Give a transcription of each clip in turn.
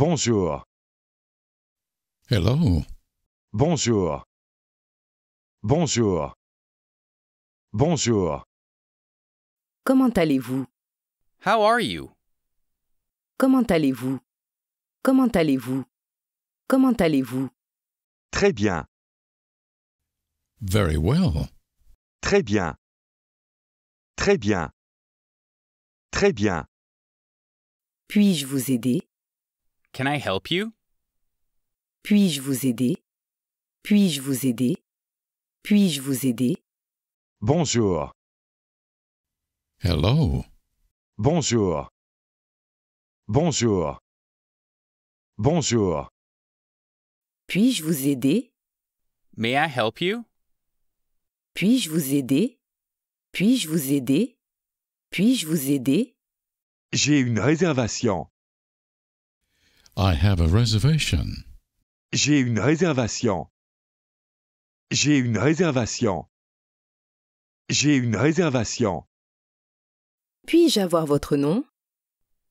Bonjour. Hello. Bonjour. Bonjour. Bonjour. Comment allez-vous? How are you? Comment allez-vous? Comment allez-vous? Comment allez-vous? Très bien. Very well. Très bien. Très bien. Très bien. Puis-je vous aider? Can I help you? Puis-je vous aider? Puis-je vous aider? Puis-je vous aider? Bonjour. Hello. Bonjour. Bonjour. Bonjour. Puis-je vous aider? May I help you? Puis-je vous aider? Puis-je vous aider? Puis-je vous aider? J'ai une réservation. I have a reservation. J'ai une réservation. J'ai une réservation. J'ai une réservation. Puis-je avoir votre nom?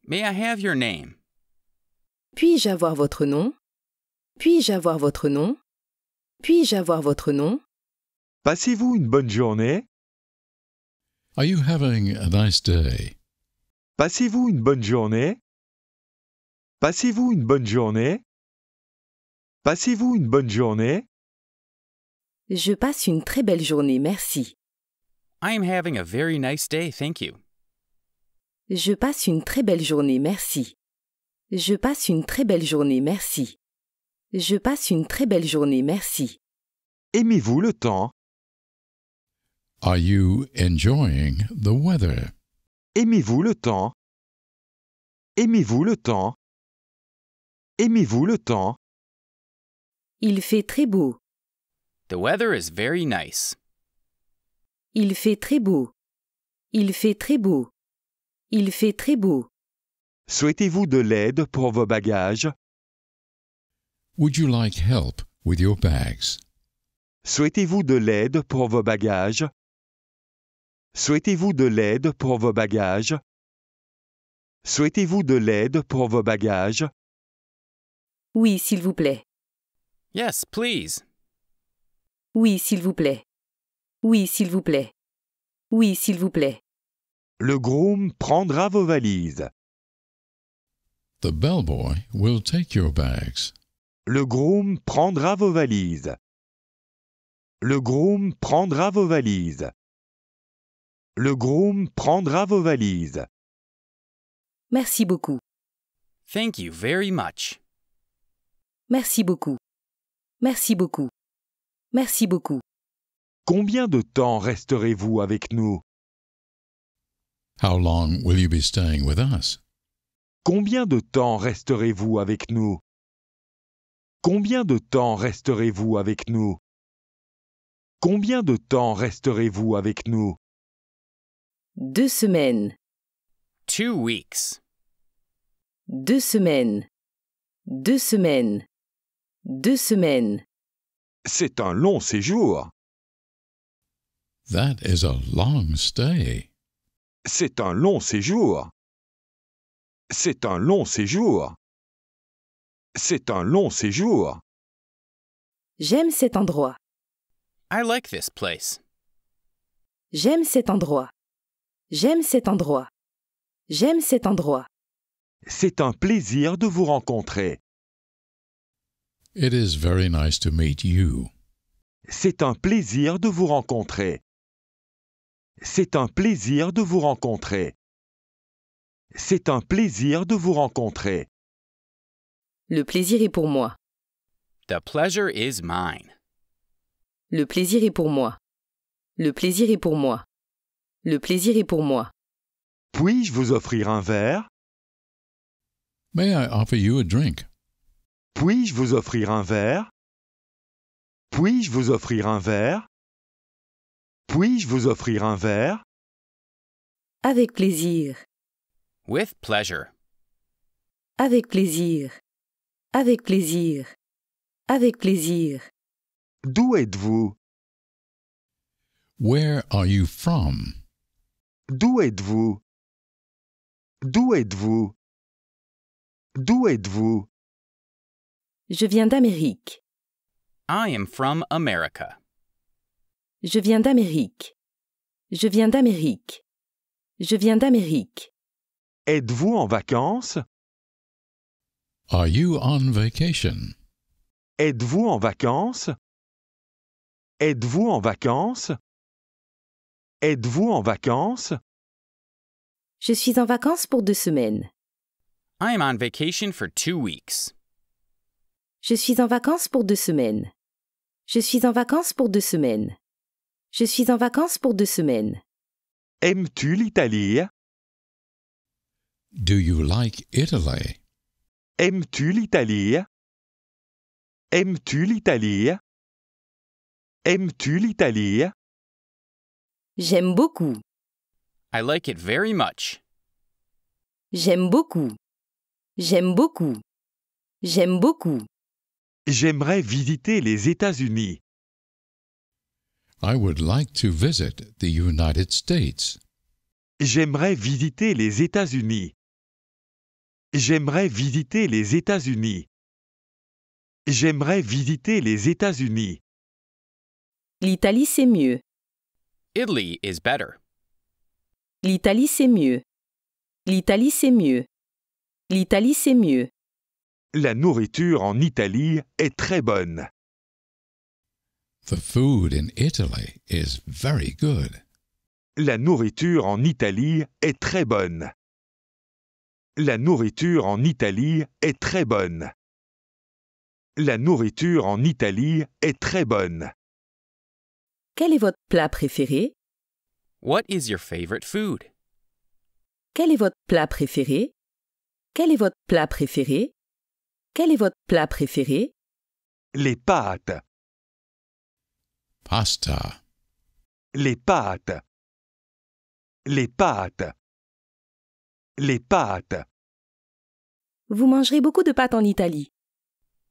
May I have your name? Puis-je avoir votre nom? Puis-je avoir votre nom? Puis-je avoir votre nom? Passez-vous une bonne journée? Are you having a nice day? Passez-vous une bonne journée? Passez-vous une bonne journée Passez-vous une bonne journée Je passe une très belle journée, merci. I am having a very nice day, thank you. Je passe une très belle journée, merci. Je passe une très belle journée, merci. Je passe une très belle journée, merci. Aimez-vous le temps Are you enjoying the weather? Aimez-vous le temps Aimez-vous le temps Aimez-vous le temps? Il fait très beau. The weather is very nice. Il fait très beau. Il fait très beau. Il fait très beau. Souhaitez-vous de l'aide pour vos bagages? Would you like help with your bags? Souhaitez-vous de l'aide pour vos bagages? Souhaitez-vous de l'aide pour vos bagages? Souhaitez-vous de l'aide pour vos bagages? Oui, s'il vous plaît. Yes, please. Oui, s'il vous plaît. Oui, s'il vous plaît. Oui, s'il vous plaît. Le groom prendra vos valises. The bellboy will take your bags. Le groom prendra vos valises. Le groom prendra vos valises. Le groom prendra vos valises. Merci beaucoup. Thank you very much. Merci beaucoup. Merci beaucoup. Merci beaucoup. Combien de temps resterez-vous avec nous? How long will you be staying with us? Combien de temps resterez-vous avec nous? Combien de temps resterez-vous avec nous? Combien de temps resterez-vous avec nous? Deux semaines. Two weeks. Deux semaines. Deux semaines. Deux semaines. C'est un long séjour. That is a long stay. C'est un long séjour. C'est un long séjour. C'est un long séjour. J'aime cet endroit. I like this place. J'aime cet endroit. J'aime cet endroit. J'aime cet endroit. C'est un plaisir de vous rencontrer. It is very nice to meet you. C'est un plaisir de vous rencontrer. C'est un plaisir de vous rencontrer. C'est un plaisir de vous rencontrer. Le plaisir est pour moi. The pleasure is mine. Le plaisir est pour moi. Le plaisir est pour moi. Le plaisir est pour moi. Puis-je vous offrir un verre? May I offer you a drink? Puis-je vous offrir un verre Puis-je vous offrir un verre Puis-je vous offrir un verre Avec plaisir. With pleasure. Avec plaisir. Avec plaisir. Avec plaisir. D'où êtes-vous Where are you from? D'où êtes-vous D'où êtes-vous D'où êtes-vous je viens d'Amérique. I am from America. Je viens d'Amérique. Je viens d'Amérique. Je viens d'Amérique. Êtes-vous en vacances? Are you on vacation? Êtes-vous en vacances? Êtes-vous en vacances? Êtes-vous en vacances? Je suis en vacances pour deux semaines. I am on vacation for two weeks. Je suis en vacances pour deux semaines. Je suis en vacances pour deux semaines. Je suis en vacances pour deux semaines. Aimes-tu l'Italie? Do you like Italy? Aimes-tu l'Italie? Aimes-tu l'Italie? Aimes-tu l'Italie? J'aime beaucoup. I like it very much. J'aime beaucoup. J'aime beaucoup. J'aime beaucoup. J'aimerais visiter les États-Unis. I would like to visit the United States. J'aimerais visiter les États-Unis. J'aimerais visiter les États-Unis. J'aimerais visiter les États-Unis. L'Italie c'est mieux. Italy is better. L'Italie c'est mieux. L'Italie c'est mieux. L'Italie c'est mieux. La nourriture en Italie est très bonne. The food in Italy is very good. La nourriture en Italie est très bonne. La nourriture en Italie est très bonne. La nourriture en Italie est très bonne. Quel est votre plat préféré? What is your favorite food? Quel est votre plat préféré? Quel est votre plat préféré? Quel est votre plat préféré Les pâtes. Pasta. Les pâtes. Les pâtes. Les pâtes. Vous mangerez beaucoup de pâtes en Italie.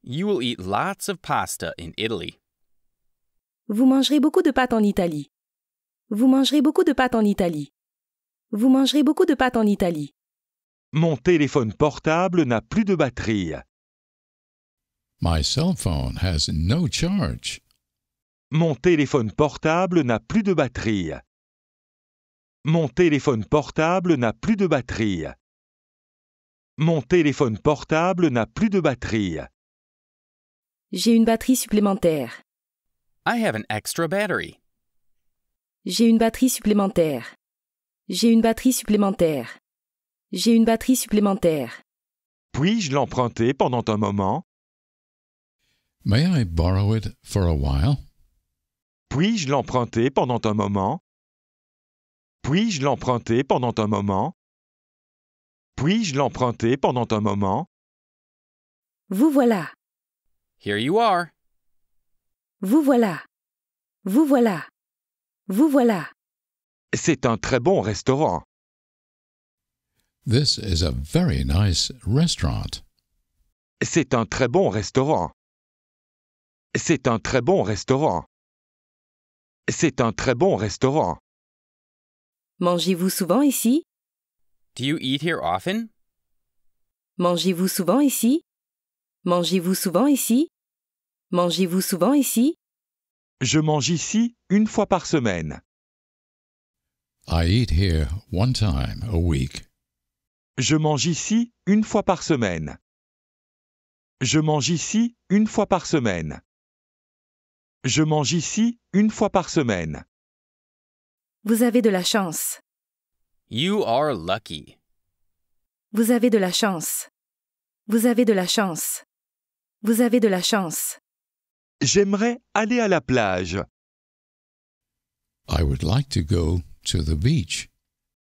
You will eat lots of pasta in Italy. Vous mangerez beaucoup de pâtes en Italie. Vous mangerez beaucoup de pâtes en Italie. Vous mangerez beaucoup de pâtes en Italie. Mon téléphone portable n'a plus de batterie. My cell phone has no charge. Mon téléphone portable n'a plus de batterie. Mon téléphone portable n'a plus de batterie. Mon téléphone portable n'a plus de batterie. J'ai une batterie supplémentaire. I have an extra battery. J'ai une batterie supplémentaire. J'ai une batterie supplémentaire. J'ai une batterie supplémentaire. Puis-je l'emprunter pendant un moment May I borrow it for a while? Puis-je l'emprunter pendant un moment? Puis-je l'emprunter pendant un moment? Puis-je l'emprunter pendant un moment? Vous voilà. Here you are. Vous voilà. Vous voilà. Vous voilà. C'est un très bon restaurant. This is a very nice restaurant. C'est un très bon restaurant. C'est un très bon restaurant. C'est un très bon restaurant. Mangez-vous souvent ici? Do you eat here often? Mangez-vous souvent ici? Mangez-vous souvent ici? Mangez-vous souvent ici? Je mange ici une fois par semaine. I eat here one time a week. Je mange ici une fois par semaine. Je mange ici une fois par semaine. Je mange ici une fois par semaine. Vous avez de la chance. You are lucky. Vous avez de la chance. Vous avez de la chance. Vous avez de la chance. J'aimerais aller à la plage. I would like to go to the beach.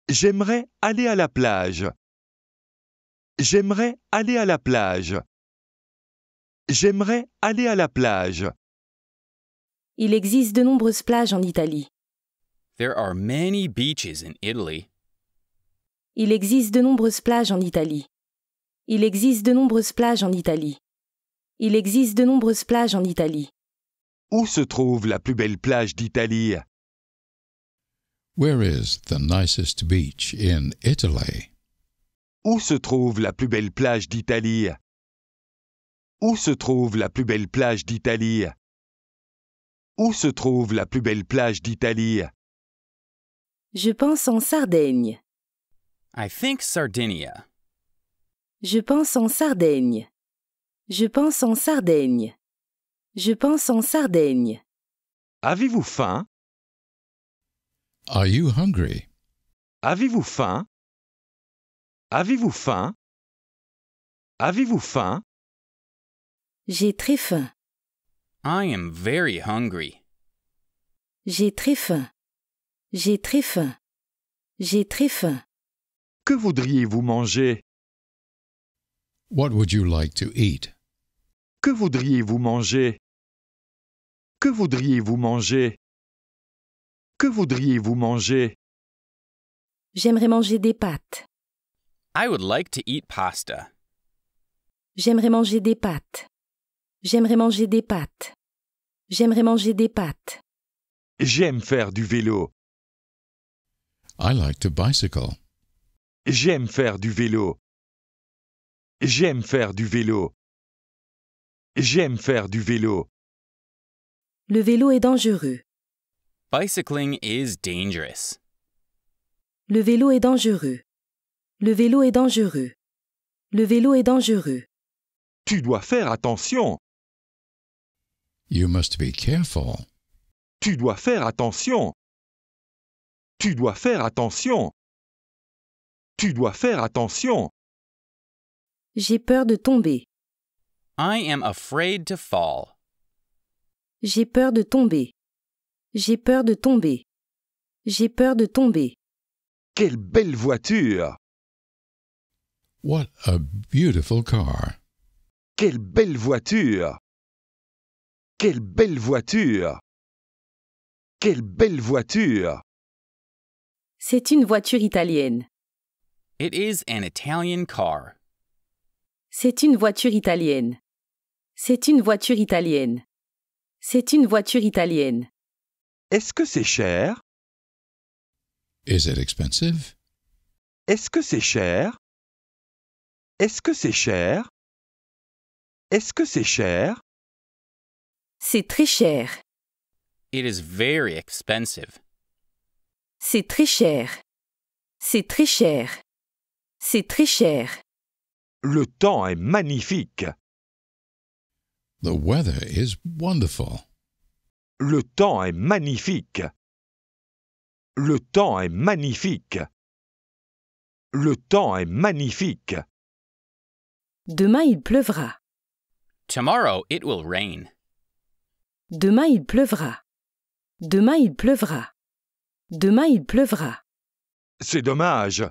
J'aimerais aller à la plage. J'aimerais aller à la plage. J'aimerais aller à la plage. Il existe de nombreuses plages en Italie. There are many beaches in Italy. Il existe de nombreuses plages en Italie. Il existe de nombreuses plages en Italie. Il existe de nombreuses plages en Italie. Où se trouve la plus belle plage d'Italie? Where is the nicest beach in Italy? Où se trouve la plus belle plage d'Italie? Où se trouve la plus belle plage d'Italie? Où se trouve la plus belle plage d'Italie Je pense en Sardaigne. Je pense en Sardaigne. Je pense en Sardaigne. Je pense en Sardaigne. Avez-vous faim Are you hungry? Avez-vous faim Avez-vous faim Avez-vous faim J'ai très faim. I am very hungry. J'ai très faim. J'ai très faim. J'ai très faim. Que voudriez-vous manger? What would you like to eat? Que voudriez-vous manger? Que voudriez-vous manger? Que voudriez-vous manger? J'aimerais manger des pâtes. I would like to eat pasta. J'aimerais manger des pâtes. J'aimerais manger des pâtes. J'aimerais manger des pâtes. J'aime faire du vélo. I like to bicycle. J'aime faire du vélo. J'aime faire du vélo. J'aime faire du vélo. Le vélo est dangereux. Bicycling is dangerous. Le vélo est dangereux. Le vélo est dangereux. Le vélo est dangereux. Tu dois faire attention. You must be careful. Tu dois faire attention. Tu dois faire attention. Tu dois faire attention. J'ai peur de tomber. I am afraid to fall. J'ai peur de tomber. J'ai peur de tomber. J'ai peur de tomber. Quelle belle voiture. What a beautiful car. Quelle belle voiture. Quelle belle voiture Quelle belle voiture C'est une voiture italienne. It is an Italian car. C'est une voiture italienne. C'est une voiture italienne. C'est une voiture italienne. Est-ce que c'est cher Is it expensive? Est-ce que c'est cher Est-ce que c'est cher Est-ce que c'est cher c'est très cher. very expensive. C'est très cher. C'est très cher. C'est très cher. Le temps est magnifique. The weather is wonderful. Le temps est magnifique. Le temps est magnifique. Le temps est magnifique. Demain il pleuvra. Tomorrow it will rain. Demain il pleuvra. Demain il pleuvra. Demain il pleuvra. C'est dommage.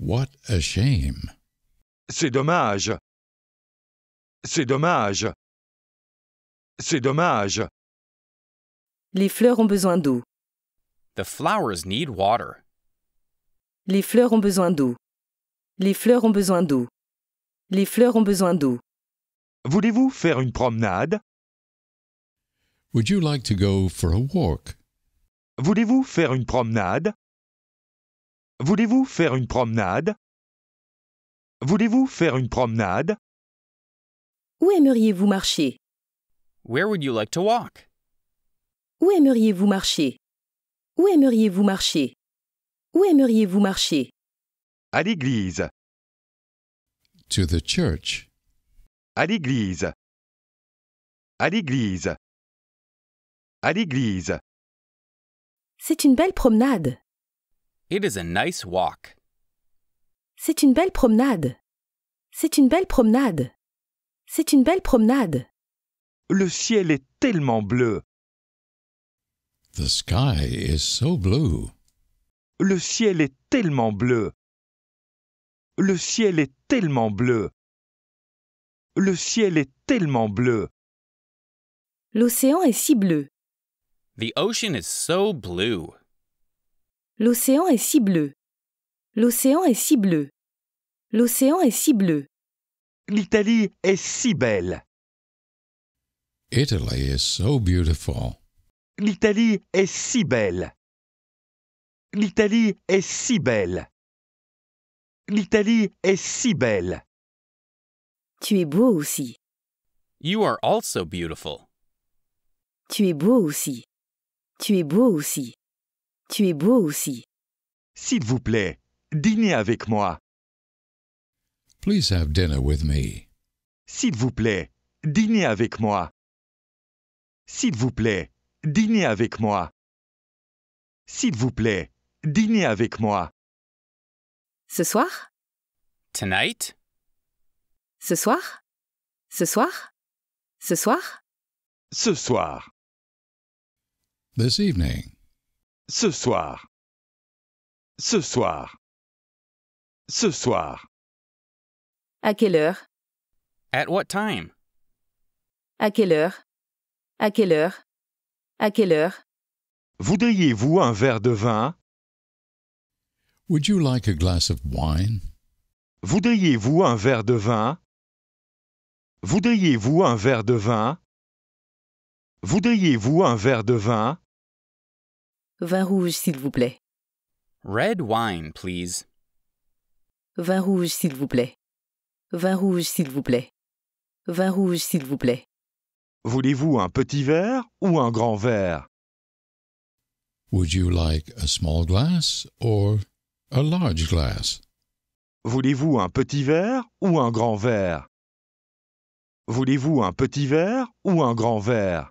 What a shame. C'est dommage. C'est dommage. C'est dommage. Les fleurs ont besoin d'eau. The flowers need water. Les fleurs ont besoin d'eau. Les fleurs ont besoin d'eau. Les fleurs ont besoin d'eau. Voulez-vous faire une promenade Would you like to go for a walk? Voulez-vous faire une promenade? Voulez-vous faire une promenade? Voulez-vous faire une promenade? Où aimeriez-vous marcher? Where would you like to walk? Où aimeriez-vous marcher? Où aimeriez-vous marcher? Où aimeriez-vous marcher? À l'église. To the church. À l'église. À l'église. à l'église. C'est une belle promenade. It is a nice walk. C'est une belle promenade. C'est une belle promenade. C'est une belle promenade. Le ciel est tellement bleu. The sky is so blue. Le ciel est tellement bleu. Le ciel est tellement bleu. Le ciel est tellement bleu. L'océan est si bleu. The ocean is so blue. L'océan est si bleu. L'océan est si bleu. L'océan est si bleu. L'Italie est si belle. Italy is so beautiful. L'Italie est si belle. L'Italie est si belle. L'Italie est si belle. Tu es beau aussi. You are also beautiful. Tu es beau aussi. Tu es beau aussi. Tu es beau aussi. S'il vous plaît, dînez avec moi. Please have dinner with me. S'il vous plaît, dînez avec moi. S'il vous plaît, dînez avec moi. S'il vous plaît, dînez avec moi. Ce soir? Tonight? Ce soir? Ce soir? Ce soir? Ce soir? this evening. Ce soir. Ce soir. Ce soir. À quelle heure? At what time? À quelle heure? À quelle heure? À quelle heure? Voudriez-vous un verre de vin? Would you like a glass of wine? Voudriez-vous un verre de vin? Voudriez-vous un verre de vin? Voudriez-vous un verre de vin? Vin rouge, s'il vous plaît. Red wine, please. Vin rouge, s'il vous plaît. Vin rouge, s'il vous plaît. Vin rouge, s'il vous plaît. Voulez-vous un petit verre ou un grand verre? Would you like a small glass or a large glass? Voulez-vous un petit verre ou un grand verre? Voulez-vous un petit verre ou un grand verre?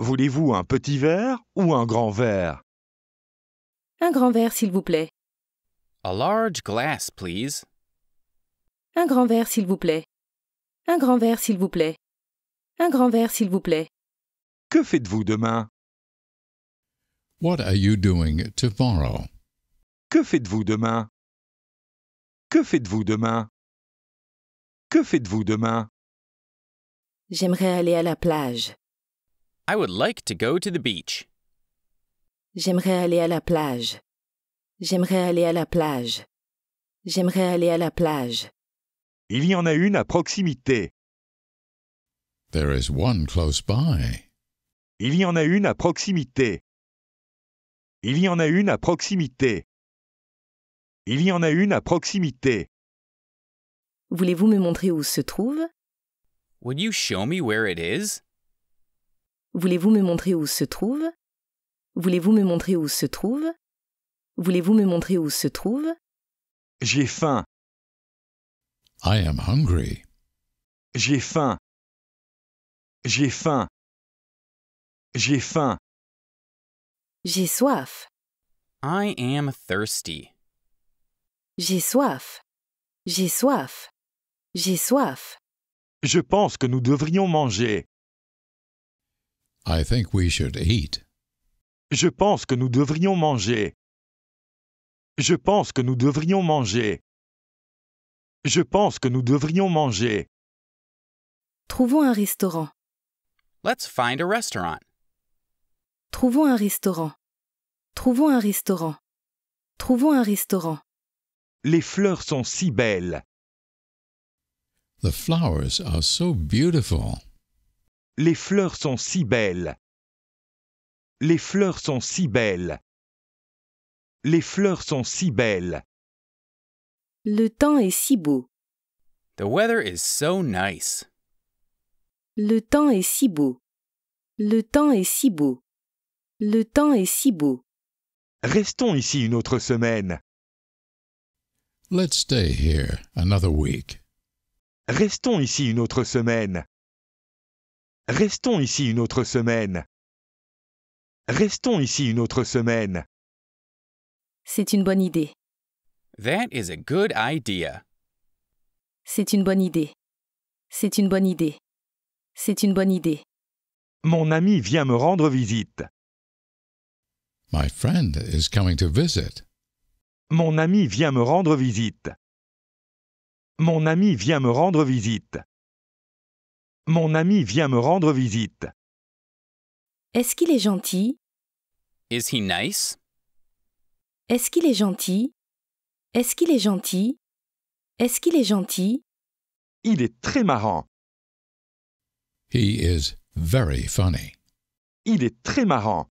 Voulez-vous un petit verre ou un grand verre Un grand verre, s'il vous plaît. A large glass, please. Un grand verre, s'il vous plaît. Un grand verre, s'il vous plaît. Un grand verre, s'il vous plaît. Que faites-vous demain What are you doing tomorrow Que faites-vous demain Que faites-vous demain Que faites-vous demain J'aimerais aller à la plage. I would like to go to the beach. J'aimerais aller à la plage. J'aimerais aller à la plage. J'aimerais aller à la plage. Il y en a une à proximité. There is one close by. Il y en a une à proximité. Il y en a une à proximité. Il y en a une à proximité. Voulez-vous me montrer où se trouve? Would you show me where it is? Voulez-vous me montrer où se trouve Voulez-vous me montrer où se trouve Voulez-vous me montrer où se trouve J'ai faim. I am hungry. J'ai faim. J'ai faim. J'ai faim. J'ai soif. I am thirsty. J'ai soif. J'ai soif. J'ai soif. Je pense que nous devrions manger. I think we should eat. Je pense que nous devrions manger. Je pense que nous devrions manger. Je pense que nous devrions manger. Trouvons un restaurant. Let's find a restaurant. Trouvons un restaurant. Trouvons un restaurant. Trouvons un restaurant. Les fleurs sont si belles. The flowers are so beautiful. Les fleurs sont si belles. Les fleurs sont si belles. Les fleurs sont si belles. Le temps est si beau. The weather is so nice. Le temps est si beau. Le temps est si beau. Le temps est si beau. Restons ici une autre semaine. Let's stay here another week. Restons ici une autre semaine. Restons ici une autre semaine. Restons ici une autre semaine. C'est une bonne idée. That is a good idea. C'est une bonne idée. C'est une bonne idée. C'est une bonne idée. Mon ami vient me rendre visite. My friend is coming to visit. Mon ami vient me rendre visite. Mon ami vient me rendre visite. Mon ami vient me rendre visite. Est-ce qu'il est gentil? Is he nice? Est-ce qu'il est gentil? Est-ce qu'il est gentil? Est-ce qu'il est gentil? Il est très marrant. He is very funny. Il est très marrant.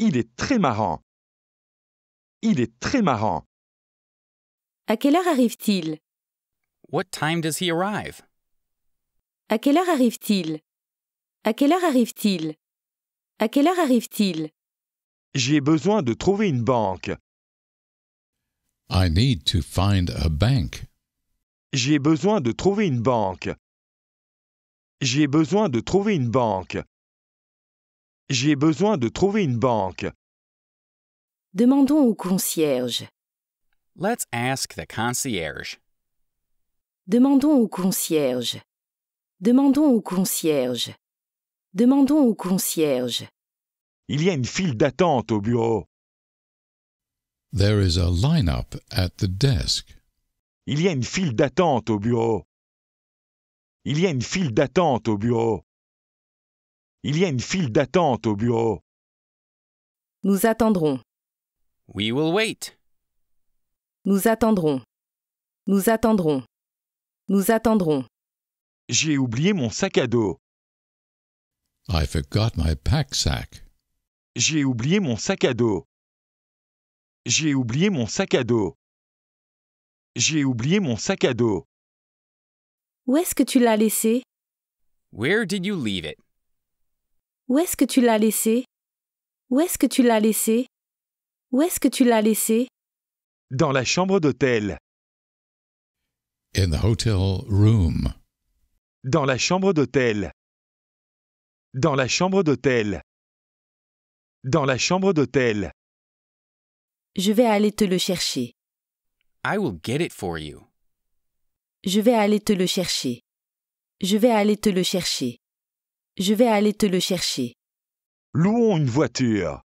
Il est très marrant. Il est très marrant. À quelle heure arrive-t-il? What time does he arrive? À quelle heure arrive-t-il À quelle heure arrive-t-il À quelle heure arrive-t-il J'ai besoin de trouver une banque. I need to find a bank. J'ai besoin de trouver une banque. J'ai besoin de trouver une banque. J'ai besoin de trouver une banque. Demandons au concierge. Let's ask the concierge. Demandons au concierge. Demandons au concierge. Demandons au concierge. Il y a une file d'attente au bureau. There is a line-up at the desk. Il y a une file d'attente au bureau. Il y a une file d'attente au bureau. Il y a une file d'attente au bureau. Nous attendrons. We will wait. Nous attendrons. Nous attendrons. Nous attendrons. J'ai oublié mon sac à dos. I forgot my pack J'ai oublié mon sac à dos. J'ai oublié mon sac à dos. J'ai oublié mon sac à dos. Où est-ce que tu l'as laissé? Where did you leave it? Où est-ce que tu l'as laissé? Où est-ce que tu l'as laissé? Où est-ce que tu l'as laissé? Dans la chambre d'hôtel. In the hotel room. Dans la chambre d'hôtel. Dans la chambre d'hôtel. Dans la chambre d'hôtel. Je vais aller te le chercher. I will get it for you. Je vais aller te le chercher. Je vais aller te le chercher. Je vais aller te le chercher. Louons une voiture.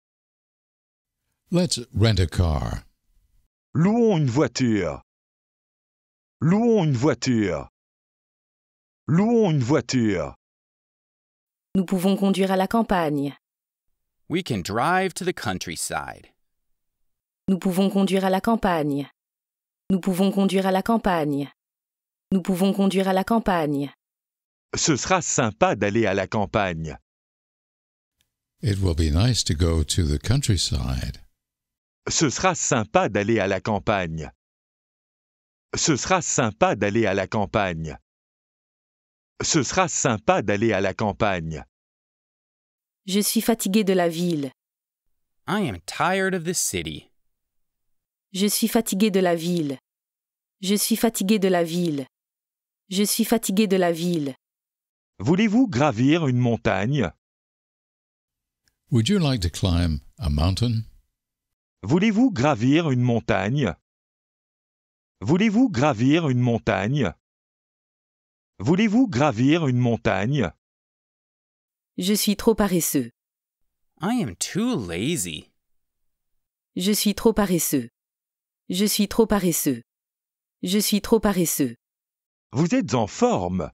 Let's rent a car. Louons une voiture. Louons une voiture. Louons une voiture. Nous pouvons conduire à la campagne. We can drive to the countryside. Nous pouvons conduire à la campagne. Nous pouvons conduire à la campagne. Nous pouvons conduire à la campagne. Ce sera sympa d'aller à la campagne. It will be nice to go to the countryside. Ce sera sympa d'aller à la campagne. Ce sera sympa d'aller à la campagne. Ce sera sympa d'aller à la campagne. Je suis fatigué de la ville. Je suis fatigué de la ville. Je suis fatigué de la ville. Je suis fatigué de la ville. Voulez-vous gravir une montagne? Voulez-vous gravir une montagne? Voulez-vous gravir une montagne? Voulez-vous gravir une montagne? Je suis trop paresseux. I am too lazy. Je suis trop paresseux. Je suis trop paresseux. Je suis trop paresseux. Vous êtes en forme.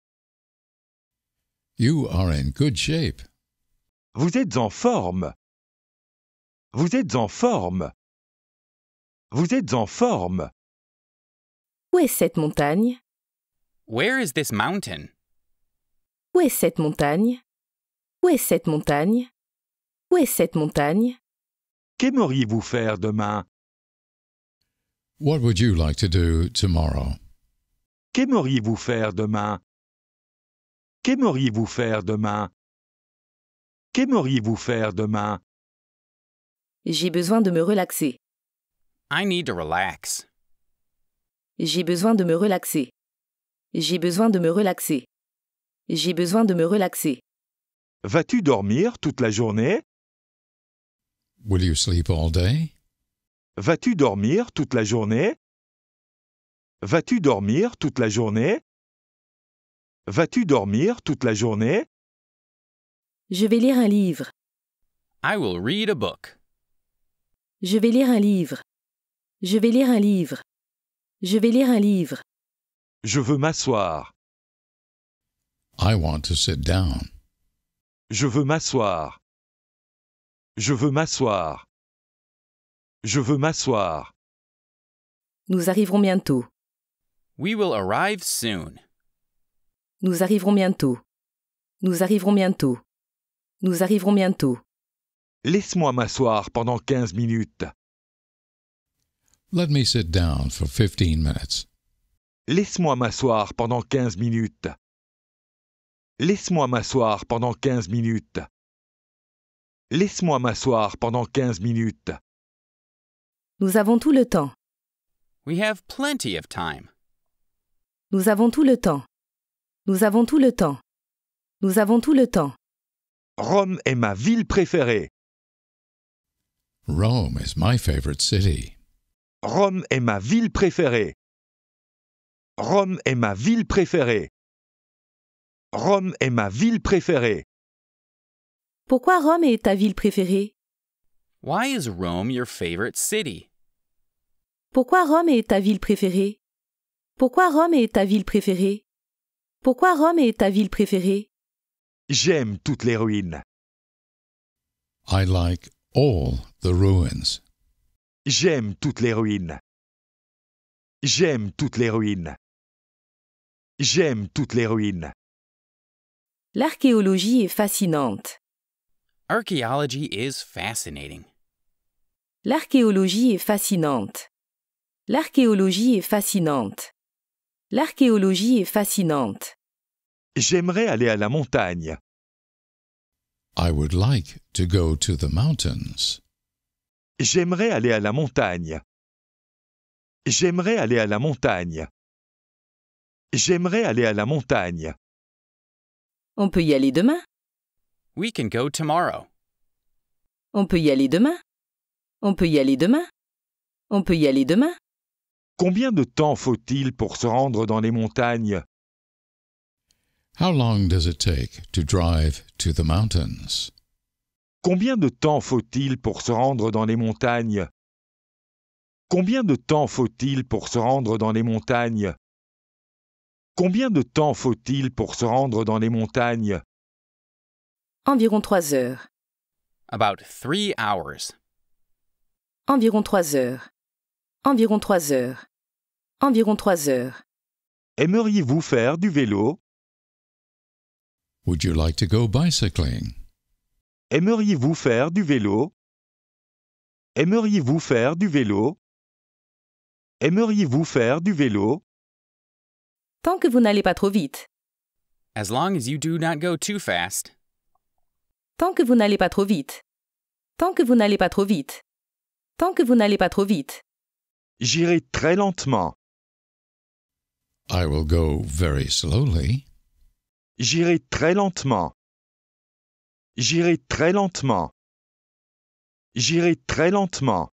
You are in good shape. Vous êtes en forme. Vous êtes en forme. Vous êtes en forme. Où est cette montagne? Where is this mountain? Où est cette montagne? Où est cette montagne? Où est cette montagne? Qu'aimeriez-vous faire demain? What would you like to do tomorrow? Qu'aimeriez-vous faire demain? Qu'aimeriez-vous faire demain? Qu'aimeriez-vous faire demain? J'ai besoin de me relaxer. I need to relax. J'ai besoin de me relaxer. J'ai besoin de me relaxer. J'ai besoin de me relaxer. Vas-tu dormir toute la journée? Will you sleep all day? Vas-tu dormir toute la journée? Vas-tu dormir toute la journée? Vas-tu dormir toute la journée? Je vais lire un livre. I will read a book. Je vais lire un livre. Je vais lire un livre. Je vais lire un livre. Je veux m'asseoir. I want to sit down. Je veux m'asseoir. Je veux m'asseoir. Je veux m'asseoir. Nous arriverons bientôt. We will arrive soon. Nous arriverons bientôt. Nous arriverons bientôt. Nous arriverons bientôt. Laisse-moi m'asseoir pendant 15 minutes. Let me sit down for 15 minutes. Laisse-moi m'asseoir pendant quinze minutes. Laisse-moi m'asseoir pendant quinze minutes. Laisse-moi m'asseoir pendant quinze minutes. Nous avons tout le temps. We have plenty of time. Nous avons tout le temps. Nous avons tout le temps. Nous avons tout le temps. Rome est ma ville préférée. Rome is my favorite city. Rome est ma ville préférée. Rome est ma ville préférée. Rome est ma ville préférée. Pourquoi Rome est ta ville préférée? Why is Rome your favorite city? Pourquoi Rome est ta ville préférée? Pourquoi Rome est ta ville préférée? Pourquoi Rome est ta ville préférée? J'aime toutes les ruines. I like all the ruins. J'aime toutes les ruines. J'aime toutes les ruines. J'aime toutes les ruines. L'archéologie est fascinante. Archaeology is fascinating. L'archéologie est fascinante. L'archéologie est fascinante. L'archéologie est fascinante. J'aimerais aller à la montagne. I would like to go to the mountains. J'aimerais aller à la montagne. J'aimerais aller à la montagne. J'aimerais aller à la montagne. On peut y aller demain. We can go tomorrow. On peut y aller demain. On peut y aller demain. On peut y aller demain. Combien de temps faut-il pour se rendre dans les montagnes? How long does it take to drive to the mountains? Combien de temps faut-il pour se rendre dans les montagnes? Combien de temps faut-il pour se rendre dans les montagnes? Combien de temps faut-il pour se rendre dans les montagnes Environ trois heures. Environ trois heures. Environ trois heures. Environ trois heures. Aimeriez-vous faire du vélo Would you like to go bicycling? Aimeriez-vous faire du vélo Aimeriez-vous faire du vélo Aimeriez-vous faire du vélo tant que vous n'allez pas trop vite. As long as you do not go too fast. Tant que vous n'allez pas trop vite. Tant que vous n'allez pas trop vite. Tant que vous n'allez pas trop vite. J'irai très lentement. J'irai très lentement. J'irai très lentement. J'irai très lentement.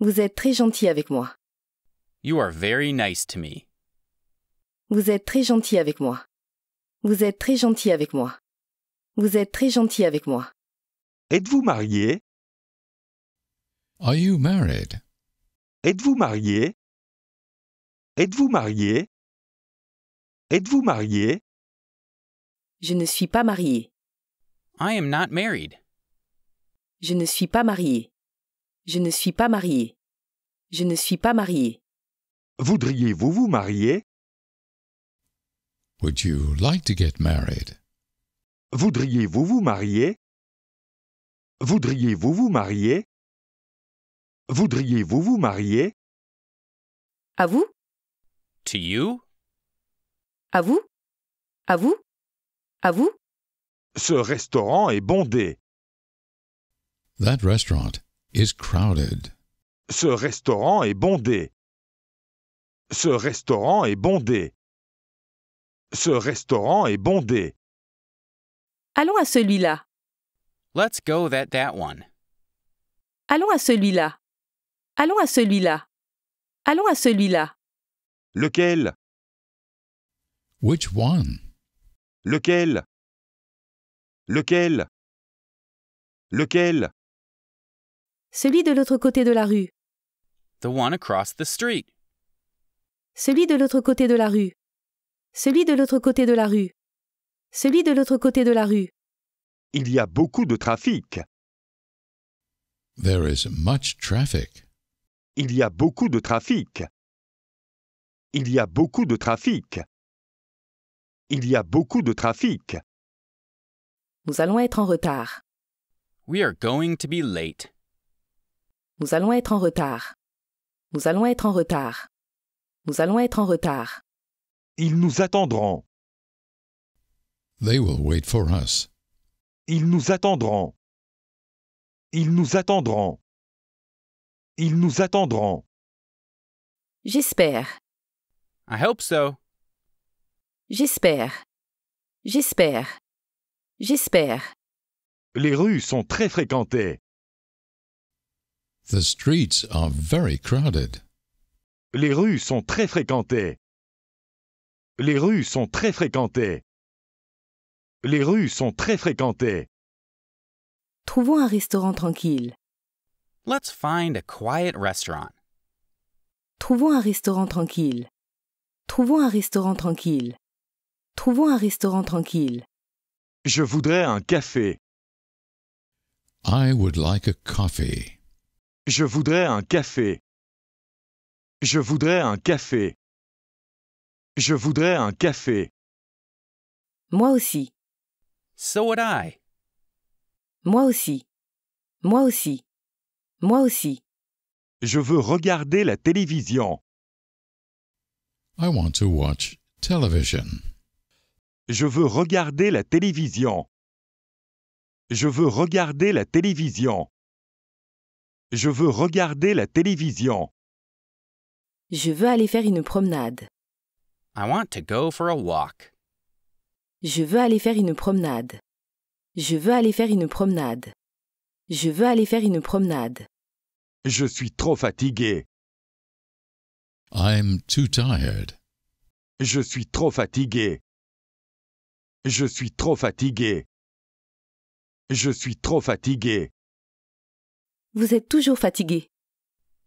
Vous êtes très gentil avec moi. You are very nice to me. Vous êtes très gentil avec moi. Vous êtes très gentil avec moi. Vous êtes très gentil avec moi. Êtes-vous marié? Are you married? Êtes-vous marié? Êtes-vous marié? Êtes-vous marié? Je ne suis pas marié. I am not married. Je ne suis pas marié. Je ne suis pas marié. Je ne suis pas marié. Voudriez-vous vous marier? Would you like to get married? Voudriez-vous vous marier? Voudriez-vous vous marier? Voudriez-vous vous marier? À vous? To you? À vous? À vous? À vous? Ce restaurant est bondé. That restaurant is crowded. Ce restaurant est bondé. Ce restaurant est bondé. Ce restaurant est bondé. Allons à celui-là. Let's go that that one. Allons à celui-là. Allons à celui-là. Allons à celui-là. Lequel Which one? Lequel Lequel Lequel Celui de l'autre côté de la rue. The one across the street. Celui de l'autre côté de la rue. Celui de l'autre côté de la rue. Celui de l'autre côté de la rue. Il y a beaucoup de trafic. There is much traffic. Il y a beaucoup de trafic. Il y a beaucoup de trafic. Il y a beaucoup de trafic. Nous allons être en retard. We are going to be late. Nous allons être en retard. Nous allons être en retard. Nous allons être en retard. Ils nous attendront. They will wait for us. Ils nous attendront. Ils nous attendront. Ils nous attendront. J'espère. I hope so. J'espère. J'espère. J'espère. Les rues sont très fréquentées. The streets are very crowded. Les rues sont très fréquentées. Les rues sont très fréquentées. Les rues sont très fréquentées. Trouvons un restaurant tranquille. Let's find a quiet restaurant. Trouvons un restaurant tranquille. Trouvons un restaurant tranquille. Trouvons un restaurant tranquille. Je voudrais un café. I would like a coffee. Je voudrais un café. Je voudrais un café. Je voudrais un café. Moi aussi. So would I. Moi aussi. Moi aussi. Moi aussi. Je veux regarder la télévision. I want to watch television. Je veux regarder la télévision. Je veux regarder la télévision. Je veux regarder la télévision. Je veux aller faire une promenade. I want to go for a walk. Je veux aller faire une promenade. Je veux aller faire une promenade. Je veux aller faire une promenade. Je suis trop fatigué. I'm too tired. Je suis trop fatigué. Je suis trop fatigué. Je suis trop fatigué. Vous êtes toujours fatigué.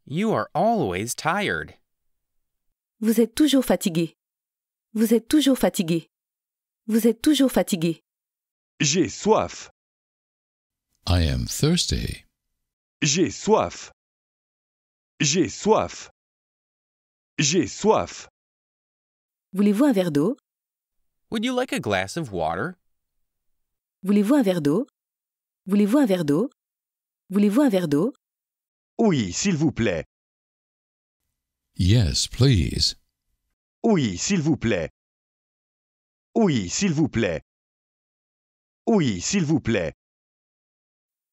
You are always tired. Vous êtes toujours fatigué. Vous êtes toujours fatigué. Vous êtes toujours fatigué. J'ai soif. I am thirsty. J'ai soif. J'ai soif. J'ai soif. Voulez-vous un verre d'eau? Would you like a glass of water? Voulez-vous un verre d'eau? Voulez-vous un verre d'eau? Voulez-vous un verre d'eau? Oui, s'il vous plaît. Yes, please. Oui, s'il vous plaît. Oui, s'il vous plaît. Oui, s'il vous plaît.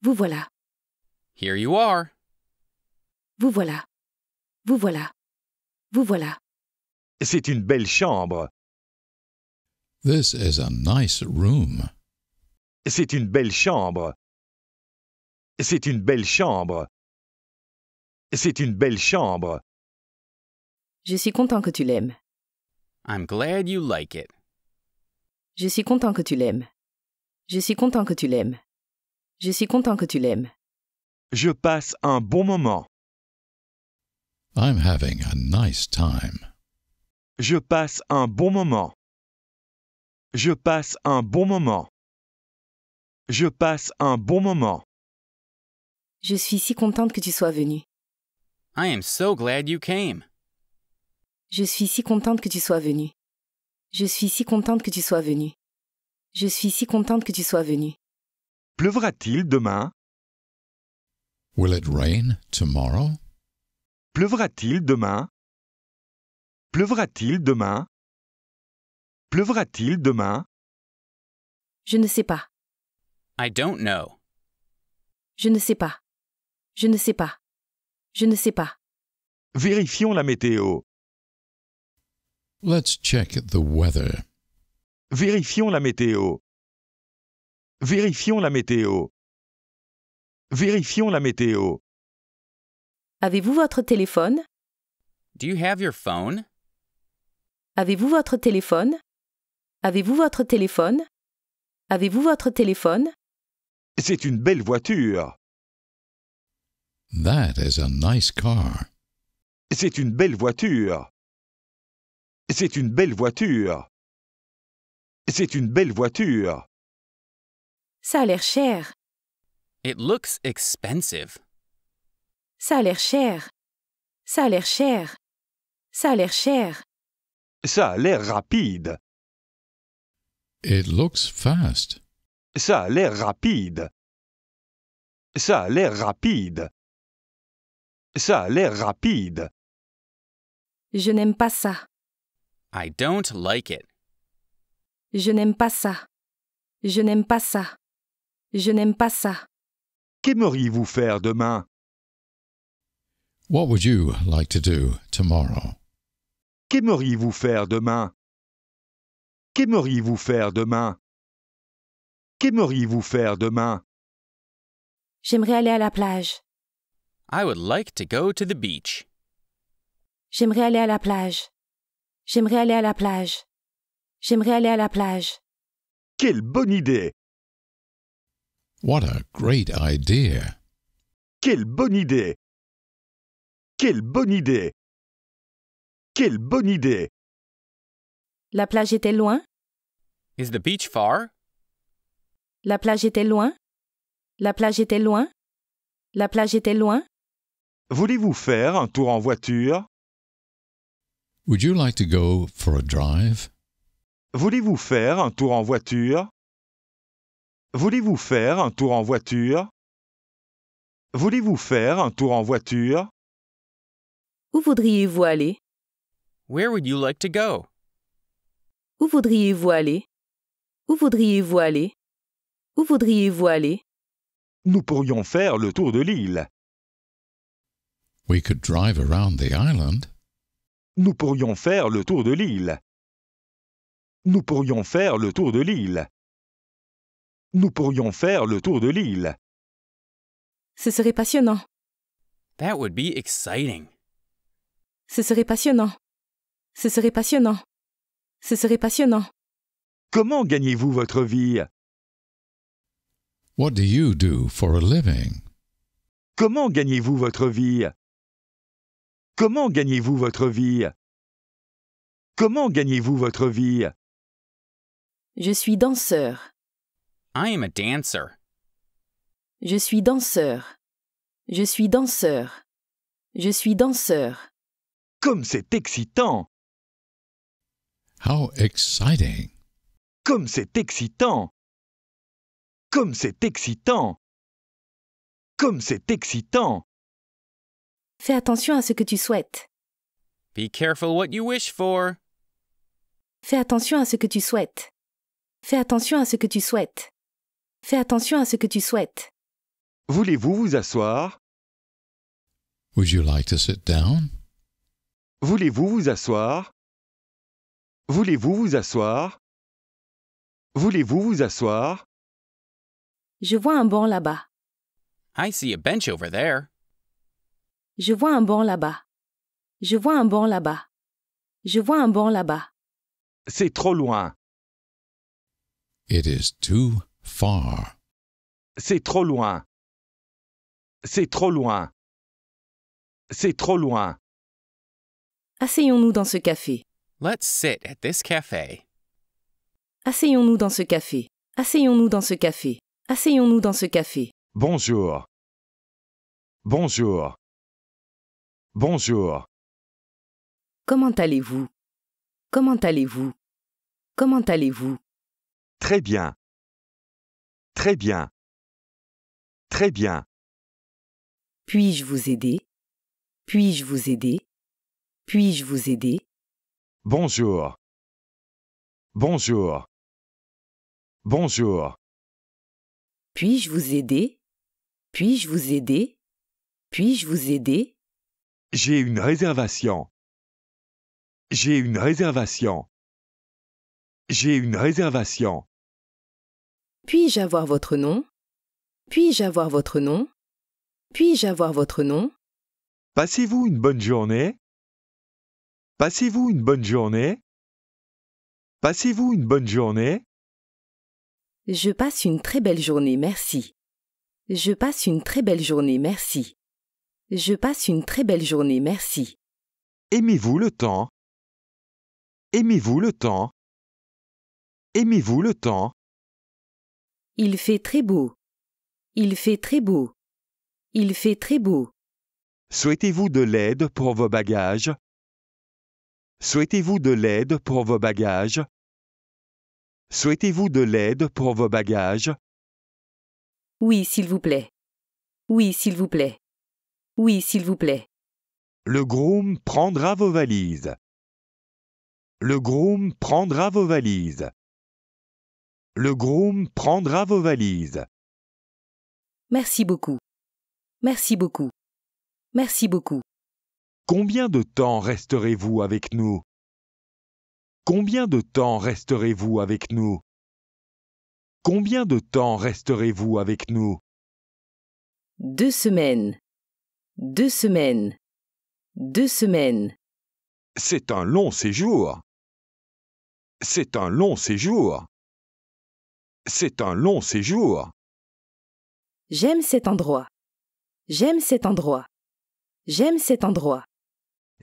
Vous voilà. Here you are. Vous voilà. Vous voilà. Vous voilà. C'est une belle chambre. This is a nice room. C'est une belle chambre. C'est une belle chambre. C'est une belle chambre. Je suis content que tu l'aimes. I'm glad you like it. Je suis content que tu l'aimes. Je suis content que tu l'aimes. Je suis content que tu l'aimes. Je passe un bon moment. I'm having a nice time. Je passe un bon moment. Je passe un bon moment. Je passe un bon moment. Je suis si contente que tu sois venu. I am so glad you came. Je suis si contente que tu sois venu. Je suis si contente que tu sois venu. Je suis si contente que tu sois venu. Pleuvra-t-il demain? Will it rain tomorrow? Pleuvra-t-il demain? Pleuvra-t-il demain? Pleuvra-t-il demain? Je ne sais pas. I don't know. Je ne sais pas. Je ne sais pas. Je ne sais pas. Vérifions la météo. Let's check the weather. Vérifions la météo. Vérifions la météo. Vérifions la météo. Avez-vous votre téléphone Do you have your phone? Avez-vous votre téléphone Avez-vous votre téléphone Avez-vous votre téléphone C'est une belle voiture. That is a nice car. C'est une belle voiture. C'est une belle voiture. C'est une belle voiture. Ça a l'air cher. It looks expensive. Ça a l'air cher. Ça a l'air cher. Ça a l'air cher. Ça a l'air rapide. It looks fast. Ça a l'air rapide. Ça a l'air rapide. Ça a l'air rapide. Je n'aime pas ça. I don't like it. Je n'aime pas ça. Je n'aime pas ça. Je n'aime pas ça. Qu'aimeriez-vous faire demain? What would you like to do tomorrow? Qu'aimeriez-vous faire demain? Qu'aimeriez-vous faire demain? Qu'aimeriez-vous faire demain? J'aimerais aller à la plage. I would like to go to the beach. J'aimerais aller à la plage. J'aimerais aller à la plage. J'aimerais aller à la plage. Quelle bonne idée. What a great idea. Quelle bonne idée. Quelle bonne idée. Quelle bonne idée. La plage était loin? Is the beach far? La plage était loin? La plage était loin? La plage était loin? Voulez-vous faire un tour en voiture? Voulez-vous faire un tour en voiture? Voulez-vous faire un tour en voiture? Voulez-vous faire un tour en voiture? Où voudriez-vous aller? Where would you like to go? Où voudriez-vous aller? Où voudriez-vous aller? Où voudriez-vous aller? Nous pourrions faire le tour de l'île. We could drive around the island. Nous pourrions faire le tour de l'île. Nous pourrions faire le tour de l'île. Nous pourrions faire le tour de l'île. Ce serait passionnant. That would be exciting. Ce serait passionnant. Ce serait passionnant. Ce serait passionnant. Comment gagnez-vous votre vie? What do you do for a living? Comment gagnez-vous votre vie? Comment gagnez-vous votre vie Comment gagnez-vous votre vie Je suis danseur. I am a dancer. Je suis danseur. Je suis danseur. Je suis danseur. Comme c'est excitant. How exciting. Comme c'est excitant. Comme c'est excitant. Comme c'est excitant. Fais attention à ce que tu souhaites. Be careful what you wish for. Fais attention à ce que tu souhaites. Fais attention à ce que tu souhaites. Fais attention à ce que tu souhaites. Voulez-vous vous asseoir? Would you like to sit down? Voulez-vous vous asseoir? Voulez-vous vous asseoir? Voulez-vous vous asseoir? Je vois un banc là-bas. I see a bench over there. Je vois un banc là-bas. Je vois un banc là-bas. Je vois un banc là-bas. C'est trop loin. It is too far. C'est trop loin. C'est trop loin. C'est trop loin. Asseyons-nous dans ce café. Let's sit at this cafe. Asseyons-nous dans ce café. Asseyons-nous dans ce café. Asseyons-nous dans ce café. Bonjour. Bonjour. Bonjour. Comment allez-vous Comment allez-vous Comment allez-vous Très bien. Très bien. Très bien. Puis-je vous aider Puis-je vous aider Puis-je vous aider Bonjour. Bonjour. Bonjour. Puis-je vous aider Puis-je vous aider Puis-je vous aider j'ai une réservation. J'ai une réservation. J'ai une réservation. Puis-je avoir votre nom Puis-je avoir votre nom Puis-je avoir votre nom Passez-vous une bonne journée Passez-vous une bonne journée Passez-vous une bonne journée Je passe une très belle journée, merci. Je passe une très belle journée, merci. Je passe une très belle journée, merci. Aimez-vous le temps Aimez-vous le temps Aimez-vous le temps Il fait très beau. Il fait très beau. Il fait très beau. Souhaitez-vous de l'aide pour vos bagages Souhaitez-vous de l'aide pour vos bagages Souhaitez-vous de l'aide pour vos bagages Oui, s'il vous plaît. Oui, s'il vous plaît. Oui, s'il vous plaît. Le groom prendra vos valises. Le groom prendra vos valises. Le groom prendra vos valises. Merci beaucoup. Merci beaucoup. Merci beaucoup. Combien de temps resterez-vous avec nous Combien de temps resterez-vous avec nous Combien de temps resterez-vous avec nous Deux semaines. Deux semaines. Deux semaines. C'est un long séjour. C'est un long séjour. C'est un long séjour. J'aime cet endroit. J'aime cet endroit. J'aime cet endroit.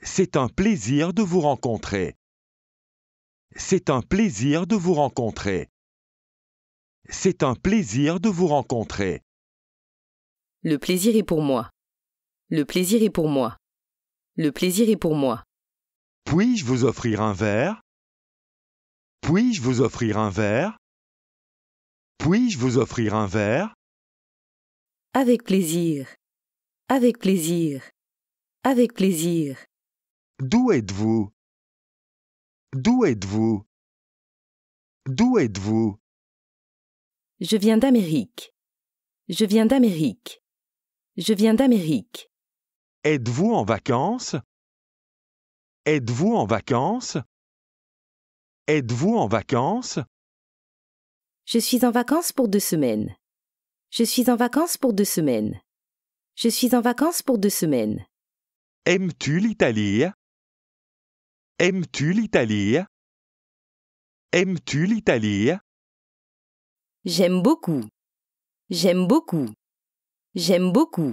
C'est un plaisir de vous rencontrer. C'est un plaisir de vous rencontrer. C'est un plaisir de vous rencontrer. Le plaisir est pour moi. Le plaisir est pour moi. Le plaisir est pour moi. Puis-je vous offrir un verre Puis-je vous offrir un verre Puis-je vous offrir un verre Avec plaisir. Avec plaisir. Avec plaisir. D'où êtes-vous D'où êtes-vous D'où êtes-vous Je viens d'Amérique. Je viens d'Amérique. Je viens d'Amérique. Êtes-vous en vacances Êtes-vous en vacances Êtes-vous en vacances Je suis en vacances pour deux semaines. Je suis en vacances pour deux semaines. Je suis en vacances pour deux semaines. Aimes-tu l'Italie Aimes-tu l'Italie Aimes-tu l'Italie J'aime beaucoup. J'aime beaucoup. J'aime beaucoup.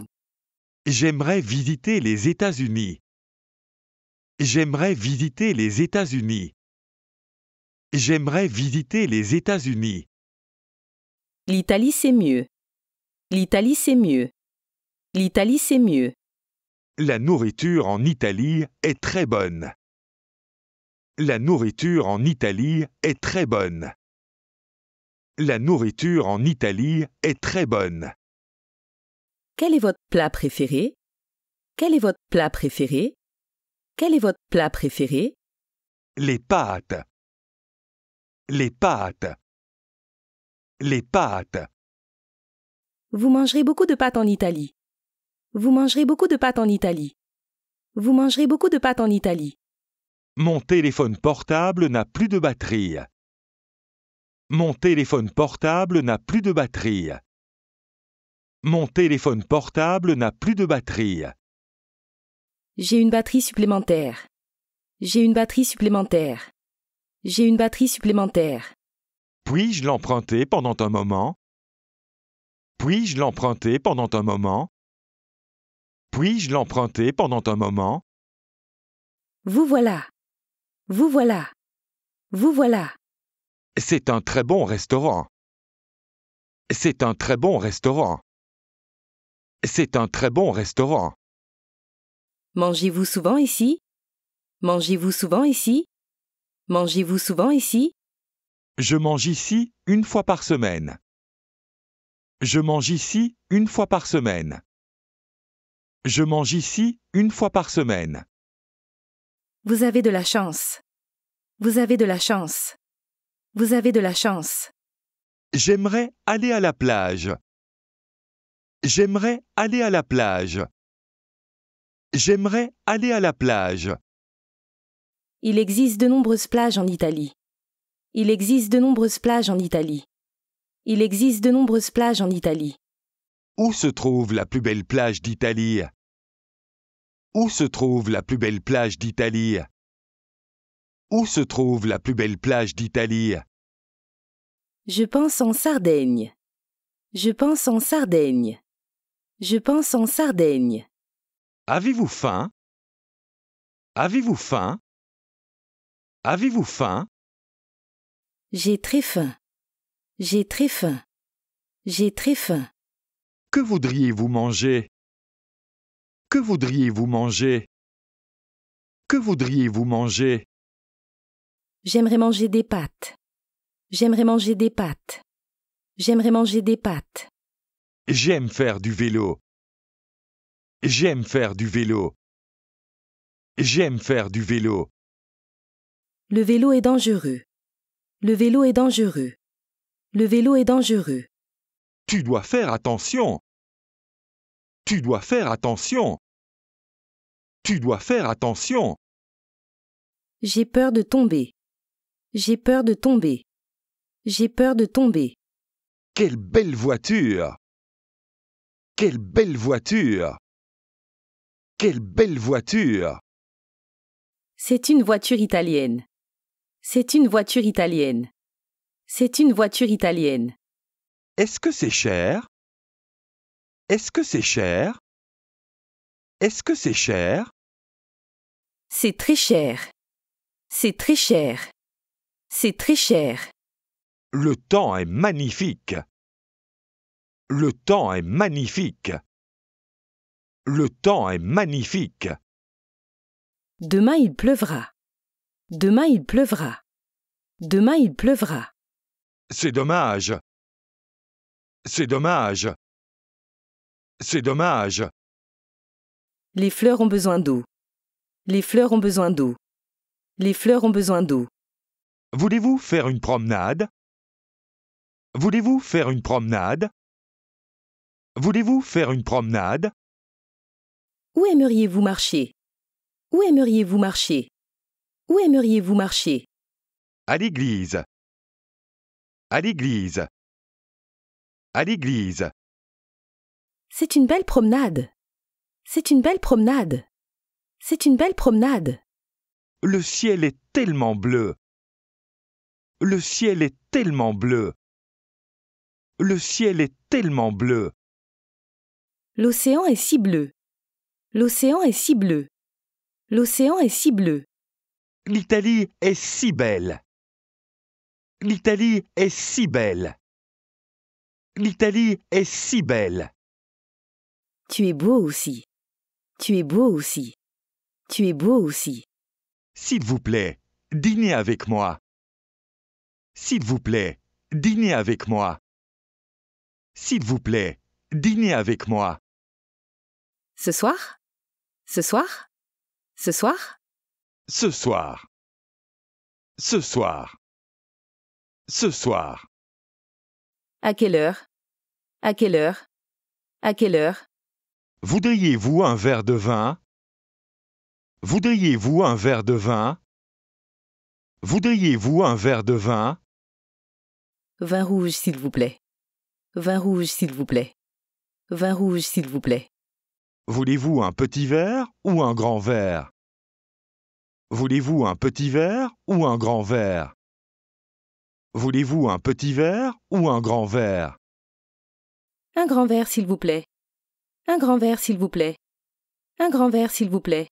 J'aimerais visiter les États-Unis. J'aimerais visiter les États-Unis. J'aimerais visiter les États-Unis. L'Italie c'est mieux. L'Italie c'est mieux. L'Italie c'est mieux. La nourriture en Italie est très bonne. La nourriture en Italie est très bonne. La nourriture en Italie est très bonne. Quel est votre plat préféré Quel est votre plat préféré Quel est votre plat préféré Les pâtes. Les pâtes. Les pâtes. Vous mangerez beaucoup de pâtes en Italie. Vous mangerez beaucoup de pâtes en Italie. Vous mangerez beaucoup de pâtes en Italie. Mon téléphone portable n'a plus de batterie. Mon téléphone portable n'a plus de batterie. Mon téléphone portable n'a plus de batterie. J'ai une batterie supplémentaire. J'ai une batterie supplémentaire. J'ai une batterie supplémentaire. Puis-je l'emprunter pendant un moment Puis-je l'emprunter pendant un moment Puis-je l'emprunter pendant un moment Vous voilà. Vous voilà. Vous voilà. C'est un très bon restaurant. C'est un très bon restaurant. C'est un très bon restaurant. Mangez-vous souvent ici Mangez-vous souvent ici Mangez-vous souvent ici Je mange ici une fois par semaine. Je mange ici une fois par semaine. Je mange ici une fois par semaine. Vous avez de la chance. Vous avez de la chance. Vous avez de la chance. J'aimerais aller à la plage. J'aimerais aller à la plage. J'aimerais aller à la plage. Il existe de nombreuses plages en Italie. Il existe de nombreuses plages en Italie. Il existe de nombreuses plages en Italie. Où se trouve la plus belle plage d'Italie Où se trouve la plus belle plage d'Italie Où se trouve la plus belle plage d'Italie Je pense en Sardaigne. Je pense en Sardaigne. Je pense en Sardaigne. Avez-vous faim Avez-vous faim Avez-vous faim J'ai très faim. J'ai très faim. J'ai très faim. Que voudriez-vous manger Que voudriez-vous manger Que voudriez-vous manger J'aimerais manger des pâtes. J'aimerais manger des pâtes. J'aimerais manger des pâtes. J'aime faire du vélo. J'aime faire du vélo. J'aime faire du vélo. Le vélo est dangereux. Le vélo est dangereux. Le vélo est dangereux. Tu dois faire attention. Tu dois faire attention. Tu dois faire attention. J'ai peur de tomber. J'ai peur de tomber. J'ai peur de tomber. Quelle belle voiture quelle belle voiture Quelle belle voiture C'est une voiture italienne. C'est une voiture italienne. C'est une voiture italienne. Est-ce que c'est cher Est-ce que c'est cher Est-ce que c'est cher C'est très cher. C'est très cher. C'est très cher. Le temps est magnifique. Le temps est magnifique. Le temps est magnifique. Demain il pleuvra. Demain il pleuvra. Demain il pleuvra. C'est dommage. C'est dommage. C'est dommage. Les fleurs ont besoin d'eau. Les fleurs ont besoin d'eau. Les fleurs ont besoin d'eau. Voulez-vous faire une promenade Voulez-vous faire une promenade Voulez-vous faire une promenade Où aimeriez-vous marcher Où aimeriez-vous marcher Où aimeriez-vous marcher À l'église. À l'église. À l'église. C'est une belle promenade. C'est une belle promenade. C'est une belle promenade. Le ciel est tellement bleu. Le ciel est tellement bleu. Le ciel est tellement bleu. L'océan est si bleu. L'océan est si bleu. L'océan est si bleu. L'Italie est si belle. L'Italie est si belle. L'Italie est si belle. Tu es beau aussi. Tu es beau aussi. Tu es beau aussi. S'il vous plaît, dînez avec moi. S'il vous plaît, dînez avec moi. S'il vous plaît, dînez avec moi. Ce soir Ce soir Ce soir Ce soir. Ce soir. Ce soir. À quelle heure À quelle heure À quelle heure Voudriez-vous un verre de vin Voudriez-vous un verre de vin Voudriez-vous un verre de vin Vin rouge, s'il vous plaît. Vin rouge, s'il vous plaît. Vin rouge, s'il vous plaît. Voulez-vous un petit verre ou un grand verre Voulez-vous un petit verre ou un grand verre Voulez-vous un petit verre ou un grand verre Un grand verre, s'il vous plaît. Un grand verre, s'il vous plaît. Un grand verre, s'il vous plaît.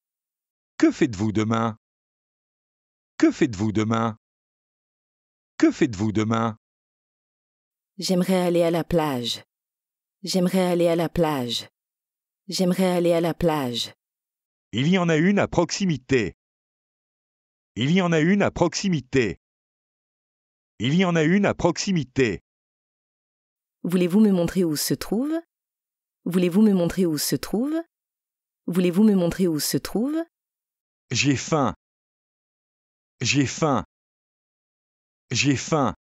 Que faites-vous demain Que faites-vous demain Que faites-vous demain J'aimerais aller à la plage. J'aimerais aller à la plage. J'aimerais aller à la plage. Il y en a une à proximité. Il y en a une à proximité. Il y en a une à proximité. Voulez-vous me montrer où se trouve Voulez-vous me montrer où se trouve Voulez-vous me montrer où se trouve J'ai faim. J'ai faim. J'ai faim.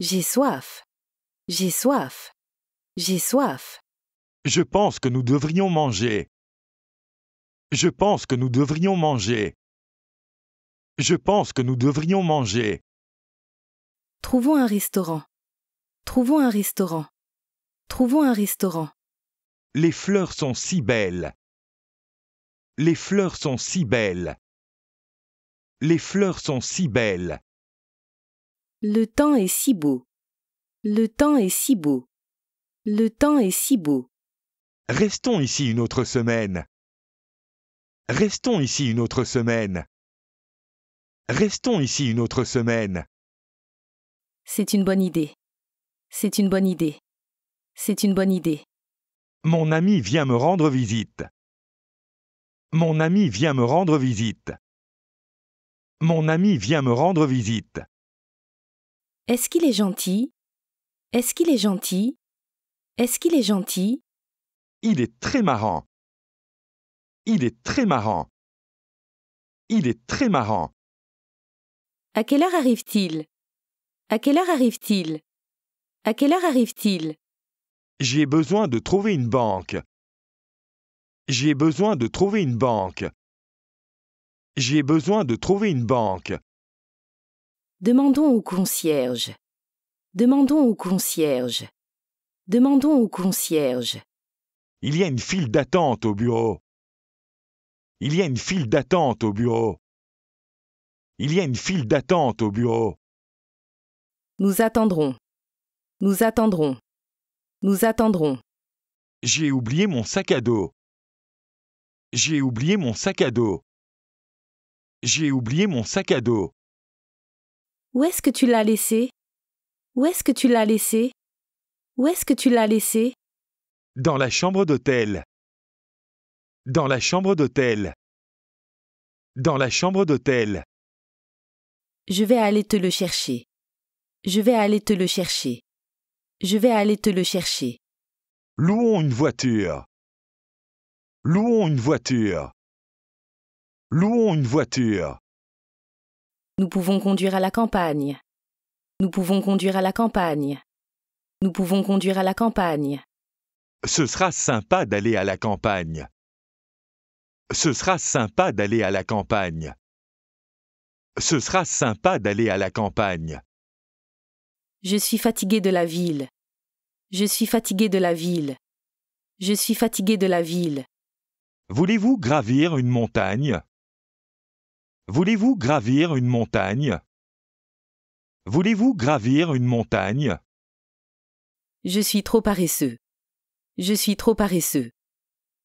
J'ai soif. J'ai soif. J'ai soif. Je pense que nous devrions manger. Je pense que nous devrions manger. Je pense que nous devrions manger. Trouvons un restaurant. Trouvons un restaurant. Trouvons un restaurant. Les fleurs sont si belles. Les fleurs sont si belles. Les fleurs sont si belles. Le temps est si beau. Le temps est si beau. Le temps est si beau. Restons ici une autre semaine. Restons ici une autre semaine. Restons ici une autre semaine. C'est une bonne idée. C'est une bonne idée. C'est une bonne idée. Mon ami vient me rendre visite. Mon ami vient me rendre visite. Mon ami vient me rendre visite. Est-ce qu'il est gentil Est-ce qu'il est gentil Est-ce qu'il est gentil il est très marrant. Il est très marrant. Il est très marrant. À quelle heure arrive-t-il À quelle heure arrive-t-il À quelle heure arrive-t-il J'ai besoin de trouver une banque. J'ai besoin de trouver une banque. J'ai besoin de trouver une banque. Demandons au concierge. Demandons au concierge. Demandons au concierge. Il y a une file d'attente au bureau. Il y a une file d'attente au bureau. Il y a une file d'attente au bureau. Nous attendrons. Nous attendrons. Nous attendrons. J'ai oublié mon sac à dos. J'ai oublié mon sac à dos. J'ai oublié mon sac à dos. Où est-ce que tu l'as laissé Où est-ce que tu l'as laissé Où est-ce que tu l'as laissé dans la chambre d'hôtel. Dans la chambre d'hôtel. Dans la chambre d'hôtel. Je vais aller te le chercher. Je vais aller te le chercher. Je vais aller te le chercher. Louons une voiture. Louons une voiture. Louons une voiture. Nous pouvons conduire à la campagne. Nous pouvons conduire à la campagne. Nous pouvons conduire à la campagne. Ce sera sympa d'aller à la campagne. Ce sera sympa d'aller à la campagne. Ce sera sympa d'aller à la campagne. Je suis fatigué de la ville. Je suis fatigué de la ville. Je suis fatigué de la ville. Voulez-vous gravir une montagne Voulez-vous gravir une montagne Voulez-vous gravir une montagne Je suis trop paresseux. Je suis trop paresseux.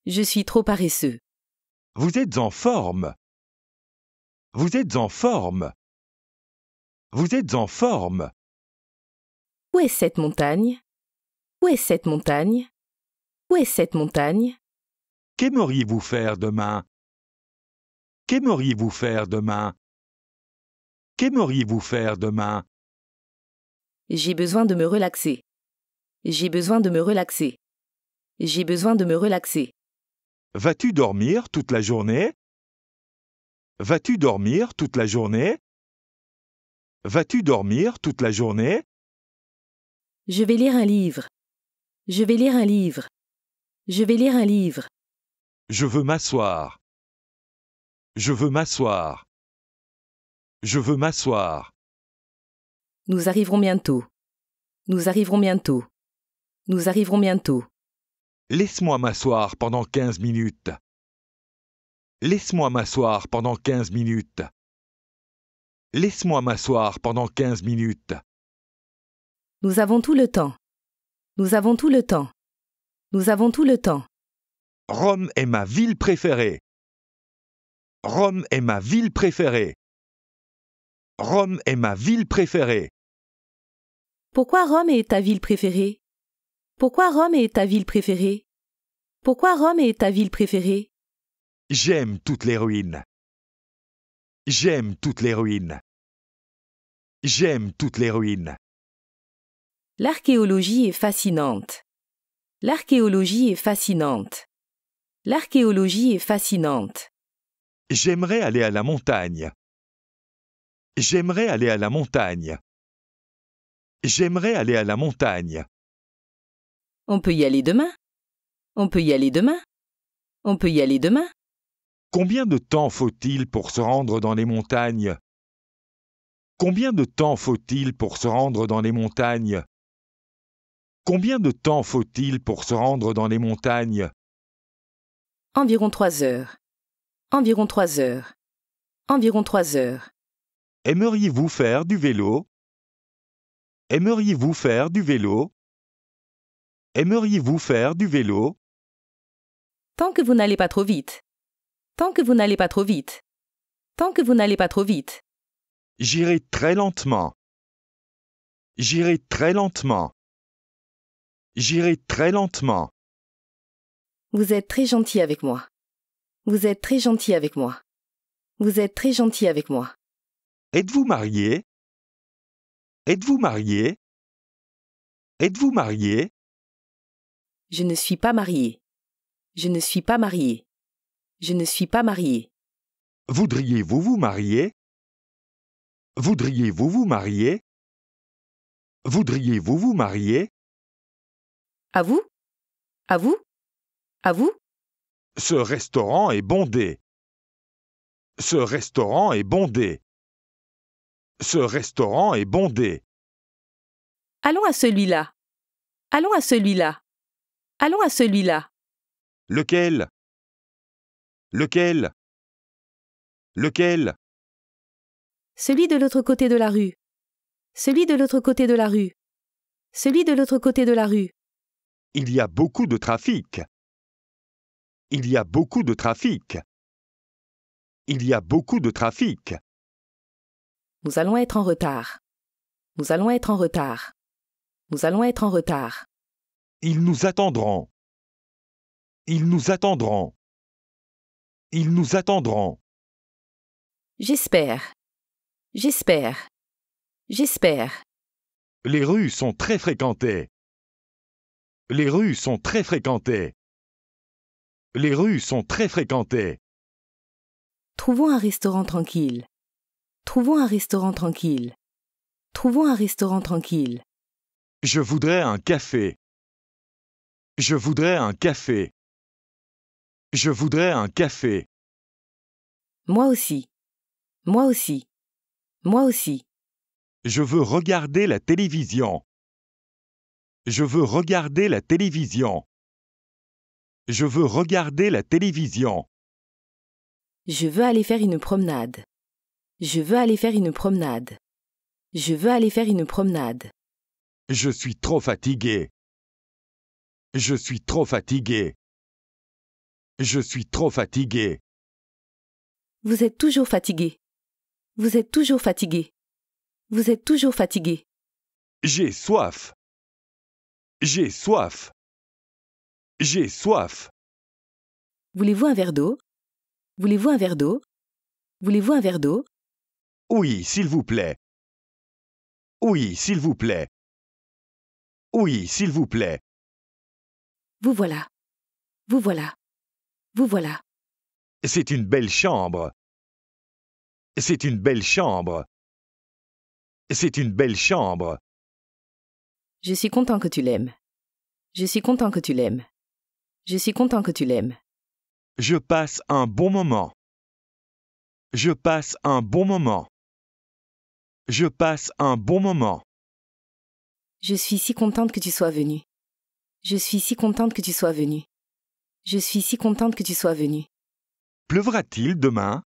Je suis trop paresseux. Vous êtes en forme. Vous êtes en forme. Vous êtes en forme. Où est cette montagne Où est cette montagne Où est cette montagne Qu'aimeriez-vous faire demain Qu'aimeriez-vous faire demain Qu'aimeriez-vous faire demain J'ai besoin de me relaxer. J'ai besoin de me relaxer. J'ai besoin de me relaxer. Vas-tu dormir toute la journée Vas-tu dormir toute la journée Vas-tu dormir toute la journée Je vais lire un livre. Je vais lire un livre. Je vais lire un livre. Je veux m'asseoir. Je veux m'asseoir. Je veux m'asseoir. Nous arriverons bientôt. Nous arriverons bientôt. Nous arriverons bientôt. Laisse-moi m'asseoir pendant quinze minutes. Laisse-moi m'asseoir pendant quinze minutes. Laisse-moi m'asseoir pendant quinze minutes. Nous avons tout le temps. Nous avons tout le temps. Nous avons tout le temps. Rome est ma ville préférée. Rome est ma ville préférée. Rome est ma ville préférée. Pourquoi Rome est ta ville préférée pourquoi Rome est ta ville préférée Pourquoi Rome est ta ville préférée J'aime toutes les ruines. J'aime toutes les ruines. J'aime toutes les ruines. L'archéologie est fascinante. L'archéologie est fascinante. L'archéologie est fascinante. J'aimerais aller à la montagne. J'aimerais aller à la montagne. J'aimerais aller à la montagne. On peut y aller demain. On peut y aller demain. On peut y aller demain. Combien de temps faut-il pour se rendre dans les montagnes Combien de temps faut-il pour se rendre dans les montagnes Combien de temps faut-il pour se rendre dans les montagnes Environ trois heures. Environ trois heures. Environ trois heures. Aimeriez-vous faire du vélo Aimeriez-vous faire du vélo Aimeriez-vous faire du vélo Tant que vous n'allez pas trop vite. Tant que vous n'allez pas trop vite. Tant que vous n'allez pas trop vite. J'irai très lentement. J'irai très lentement. J'irai très lentement. Vous êtes très gentil avec moi. Vous êtes très gentil avec moi. Vous êtes très gentil avec moi. Êtes-vous marié Êtes-vous marié Êtes-vous marié je ne suis pas marié. Je ne suis pas marié. Je ne suis pas marié. Voudriez-vous vous marier Voudriez-vous vous marier Voudriez-vous vous marier À vous À vous À vous Ce restaurant est bondé. Ce restaurant est bondé. Ce restaurant est bondé. Allons à celui-là. Allons à celui-là. Allons à celui-là. Lequel Lequel Lequel Celui de l'autre côté de la rue. Celui de l'autre côté de la rue. Celui de l'autre côté de la rue. Il y a beaucoup de trafic. Il y a beaucoup de trafic. Il y a beaucoup de trafic. Nous allons être en retard. Nous allons être en retard. Nous allons être en retard. Ils nous attendront. Ils nous attendront. Ils nous attendront. J'espère. J'espère. J'espère. Les rues sont très fréquentées. Les rues sont très fréquentées. Les rues sont très fréquentées. Trouvons un restaurant tranquille. Trouvons un restaurant tranquille. Trouvons un restaurant tranquille. Je voudrais un café. Je voudrais un café. Je voudrais un café. Moi aussi. Moi aussi. Moi aussi. Je veux regarder la télévision. Je veux regarder la télévision. Je veux regarder la télévision. Je veux aller faire une promenade. Je veux aller faire une promenade. Je veux aller faire une promenade. Je suis trop fatigué. Je suis trop fatigué. Je suis trop fatigué. Vous êtes toujours fatigué. Vous êtes toujours fatigué. Vous êtes toujours fatigué. J'ai soif. J'ai soif. J'ai soif. Voulez-vous un verre d'eau Voulez-vous un verre d'eau Voulez-vous un verre d'eau Oui, s'il vous plaît. Oui, s'il vous plaît. Oui, s'il vous plaît. Vous voilà. Vous voilà. Vous voilà. C'est une belle chambre. C'est une belle chambre. C'est une belle chambre. Je suis content que tu l'aimes. Je suis content que tu l'aimes. Je suis content que tu l'aimes. Je passe un bon moment. Je passe un bon moment. Je passe un bon moment. Je suis si contente que tu sois venue. Je suis si contente que tu sois venu. Je suis si contente que tu sois venu. Pleuvra-t-il demain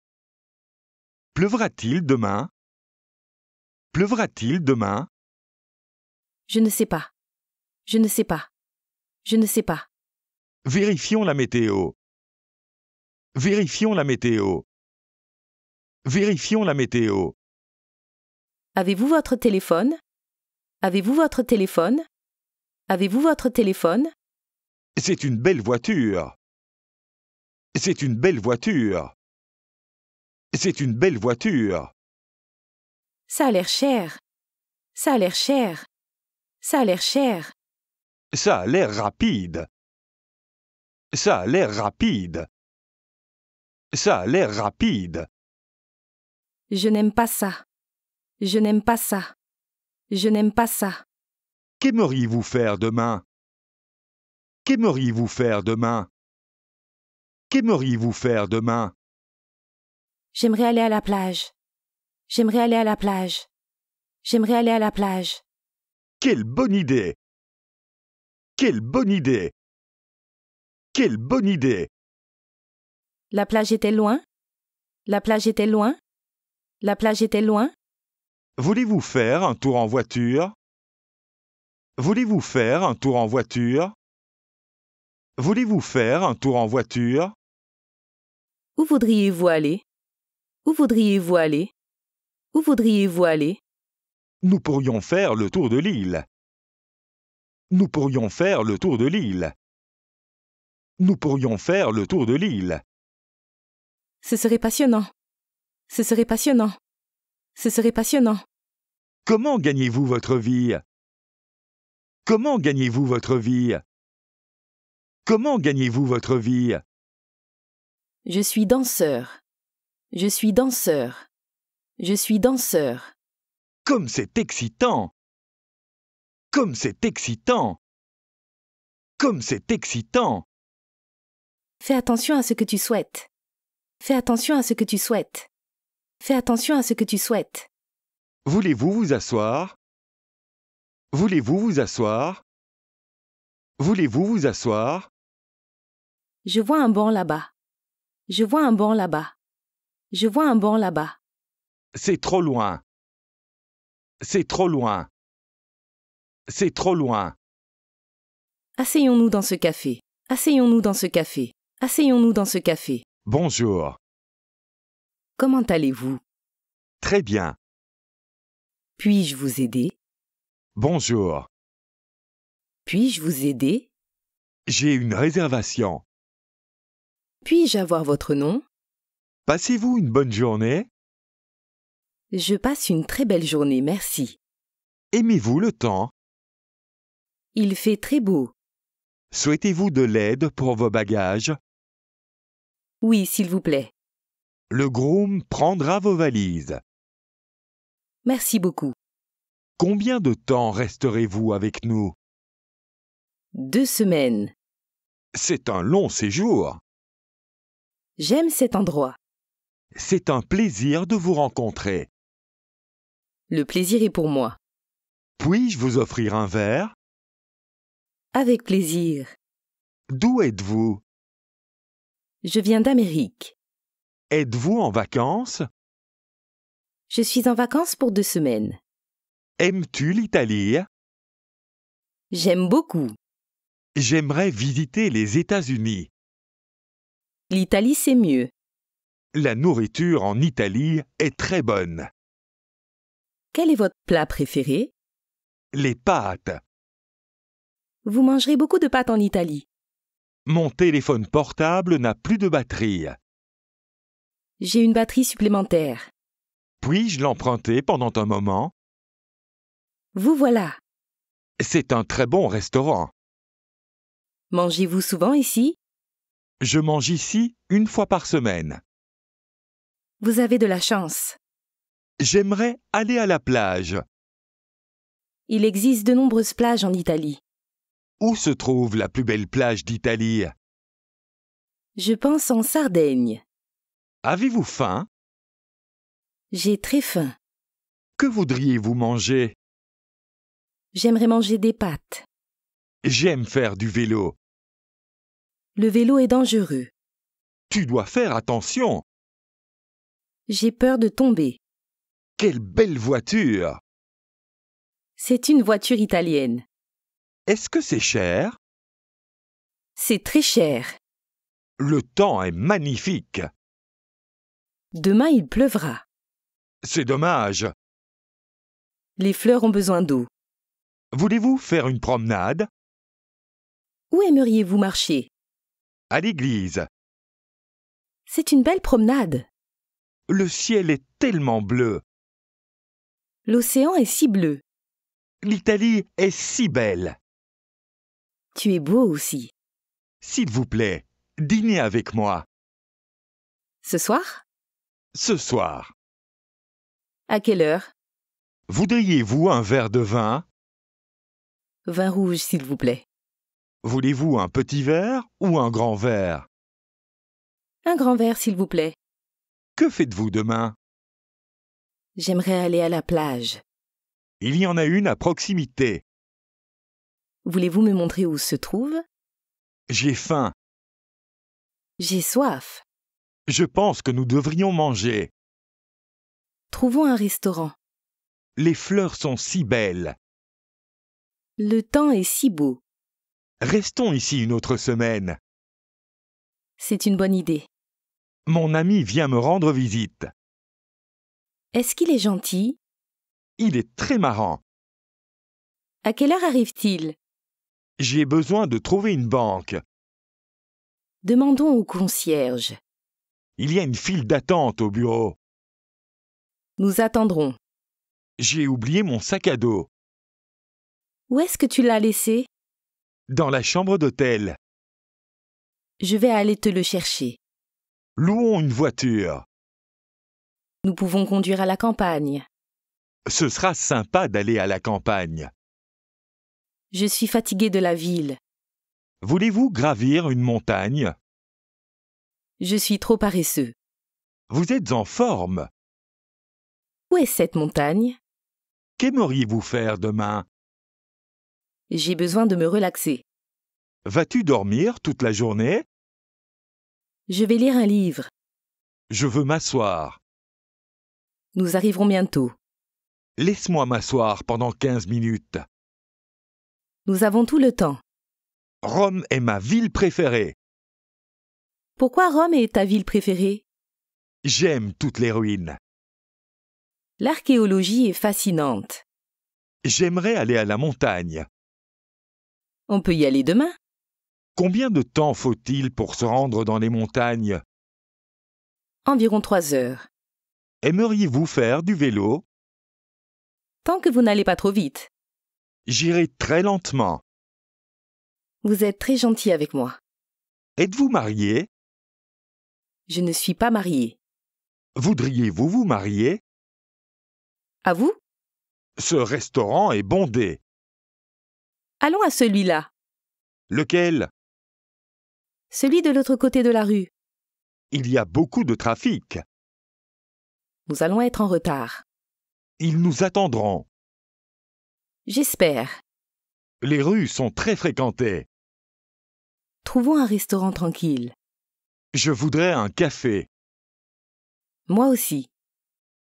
Pleuvra-t-il demain Pleuvra-t-il demain Je ne sais pas. Je ne sais pas. Je ne sais pas. Vérifions la météo. Vérifions la météo. Vérifions la météo. Avez-vous votre téléphone Avez-vous votre téléphone Avez-vous votre téléphone C'est une belle voiture. C'est une belle voiture. C'est une belle voiture. Ça a l'air cher. Ça a l'air cher. Ça a l'air cher. Ça a l'air rapide. Ça a l'air rapide. Ça a l'air rapide. Je n'aime pas ça. Je n'aime pas ça. Je n'aime pas ça. Qu'aimeriez-vous faire demain Qu'aimeriez-vous faire demain Qu'aimeriez-vous faire demain J'aimerais aller à la plage. J'aimerais aller à la plage. J'aimerais aller à la plage. Quelle bonne idée Quelle bonne idée Quelle bonne idée La plage était loin La plage était loin La plage était loin Voulez-vous faire un tour en voiture Voulez-vous faire un tour en voiture Voulez-vous faire un tour en voiture Où voudriez-vous aller Où voudriez-vous aller Où voudriez-vous aller Nous pourrions faire le tour de l'île. Nous pourrions faire le tour de l'île. Nous pourrions faire le tour de l'île. Ce serait passionnant. Ce serait passionnant. Ce serait passionnant. Comment gagnez-vous votre vie Comment gagnez-vous votre vie Comment gagnez-vous votre vie Je suis danseur. Je suis danseur. Je suis danseur. Comme c'est excitant Comme c'est excitant Comme c'est excitant Fais attention à ce que tu souhaites. Fais attention à ce que tu souhaites. Fais attention à ce que tu souhaites. Voulez-vous vous asseoir Voulez-vous vous asseoir Voulez-vous vous asseoir Je vois un banc là-bas. Je vois un banc là-bas. Je vois un banc là-bas. C'est trop loin. C'est trop loin. C'est trop loin. Asseyons-nous dans ce café. Asseyons-nous dans ce café. Asseyons-nous dans ce café. Bonjour. Comment allez-vous Très bien. Puis-je vous aider Bonjour. Puis-je vous aider J'ai une réservation. Puis-je avoir votre nom Passez-vous une bonne journée Je passe une très belle journée, merci. Aimez-vous le temps Il fait très beau. Souhaitez-vous de l'aide pour vos bagages Oui, s'il vous plaît. Le groom prendra vos valises. Merci beaucoup. Combien de temps resterez-vous avec nous Deux semaines. C'est un long séjour. J'aime cet endroit. C'est un plaisir de vous rencontrer. Le plaisir est pour moi. Puis-je vous offrir un verre Avec plaisir. D'où êtes-vous Je viens d'Amérique. Êtes-vous en vacances Je suis en vacances pour deux semaines. Aimes-tu l'Italie J'aime beaucoup. J'aimerais visiter les États-Unis. L'Italie, c'est mieux. La nourriture en Italie est très bonne. Quel est votre plat préféré Les pâtes. Vous mangerez beaucoup de pâtes en Italie. Mon téléphone portable n'a plus de batterie. J'ai une batterie supplémentaire. Puis-je l'emprunter pendant un moment vous voilà. C'est un très bon restaurant. Mangez-vous souvent ici Je mange ici une fois par semaine. Vous avez de la chance. J'aimerais aller à la plage. Il existe de nombreuses plages en Italie. Où se trouve la plus belle plage d'Italie Je pense en Sardaigne. Avez-vous faim J'ai très faim. Que voudriez-vous manger J'aimerais manger des pâtes. J'aime faire du vélo. Le vélo est dangereux. Tu dois faire attention. J'ai peur de tomber. Quelle belle voiture. C'est une voiture italienne. Est-ce que c'est cher C'est très cher. Le temps est magnifique. Demain il pleuvra. C'est dommage. Les fleurs ont besoin d'eau. Voulez-vous faire une promenade Où aimeriez-vous marcher À l'église. C'est une belle promenade. Le ciel est tellement bleu. L'océan est si bleu. L'Italie est si belle. Tu es beau aussi. S'il vous plaît, dînez avec moi. Ce soir Ce soir. À quelle heure Voudriez-vous un verre de vin Vin rouge, s'il vous plaît. Voulez-vous un petit verre ou un grand verre Un grand verre, s'il vous plaît. Que faites-vous demain J'aimerais aller à la plage. Il y en a une à proximité. Voulez-vous me montrer où se trouve J'ai faim. J'ai soif. Je pense que nous devrions manger. Trouvons un restaurant. Les fleurs sont si belles. Le temps est si beau. Restons ici une autre semaine. C'est une bonne idée. Mon ami vient me rendre visite. Est-ce qu'il est gentil Il est très marrant. À quelle heure arrive-t-il J'ai besoin de trouver une banque. Demandons au concierge. Il y a une file d'attente au bureau. Nous attendrons. J'ai oublié mon sac à dos. Où est-ce que tu l'as laissé Dans la chambre d'hôtel. Je vais aller te le chercher. Louons une voiture. Nous pouvons conduire à la campagne. Ce sera sympa d'aller à la campagne. Je suis fatigué de la ville. Voulez-vous gravir une montagne Je suis trop paresseux. Vous êtes en forme. Où est cette montagne Qu'aimeriez-vous faire demain j'ai besoin de me relaxer. Vas-tu dormir toute la journée Je vais lire un livre. Je veux m'asseoir. Nous arriverons bientôt. Laisse-moi m'asseoir pendant 15 minutes. Nous avons tout le temps. Rome est ma ville préférée. Pourquoi Rome est ta ville préférée J'aime toutes les ruines. L'archéologie est fascinante. J'aimerais aller à la montagne. On peut y aller demain. Combien de temps faut-il pour se rendre dans les montagnes Environ trois heures. Aimeriez-vous faire du vélo Tant que vous n'allez pas trop vite. J'irai très lentement. Vous êtes très gentil avec moi. Êtes-vous marié Je ne suis pas marié. Voudriez-vous vous marier À vous Ce restaurant est bondé. Allons à celui-là. Lequel Celui de l'autre côté de la rue. Il y a beaucoup de trafic. Nous allons être en retard. Ils nous attendront. J'espère. Les rues sont très fréquentées. Trouvons un restaurant tranquille. Je voudrais un café. Moi aussi.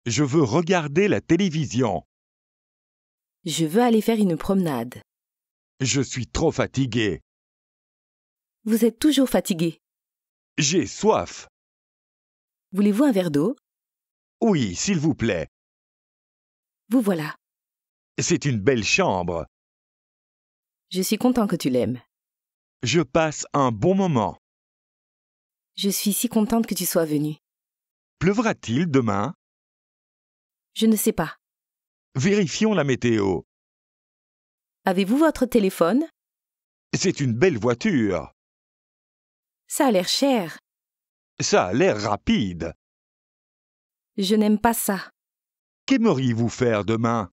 Je veux regarder la télévision. Je veux aller faire une promenade. Je suis trop fatigué. Vous êtes toujours fatigué. J'ai soif. Voulez-vous un verre d'eau Oui, s'il vous plaît. Vous voilà. C'est une belle chambre. Je suis content que tu l'aimes. Je passe un bon moment. Je suis si contente que tu sois venu. Pleuvra-t-il demain Je ne sais pas. Vérifions la météo. Avez-vous votre téléphone C'est une belle voiture. Ça a l'air cher. Ça a l'air rapide. Je n'aime pas ça. Qu'aimeriez-vous faire demain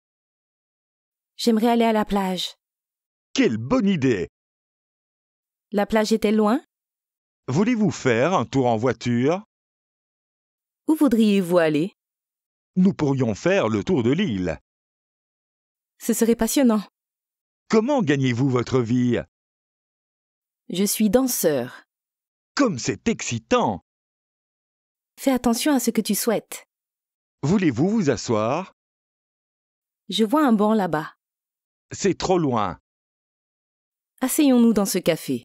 J'aimerais aller à la plage. Quelle bonne idée La plage était loin Voulez-vous faire un tour en voiture Où voudriez-vous aller Nous pourrions faire le tour de l'île. Ce serait passionnant. Comment gagnez-vous votre vie Je suis danseur. Comme c'est excitant Fais attention à ce que tu souhaites. Voulez-vous vous asseoir Je vois un banc là-bas. C'est trop loin. Asseyons-nous dans ce café.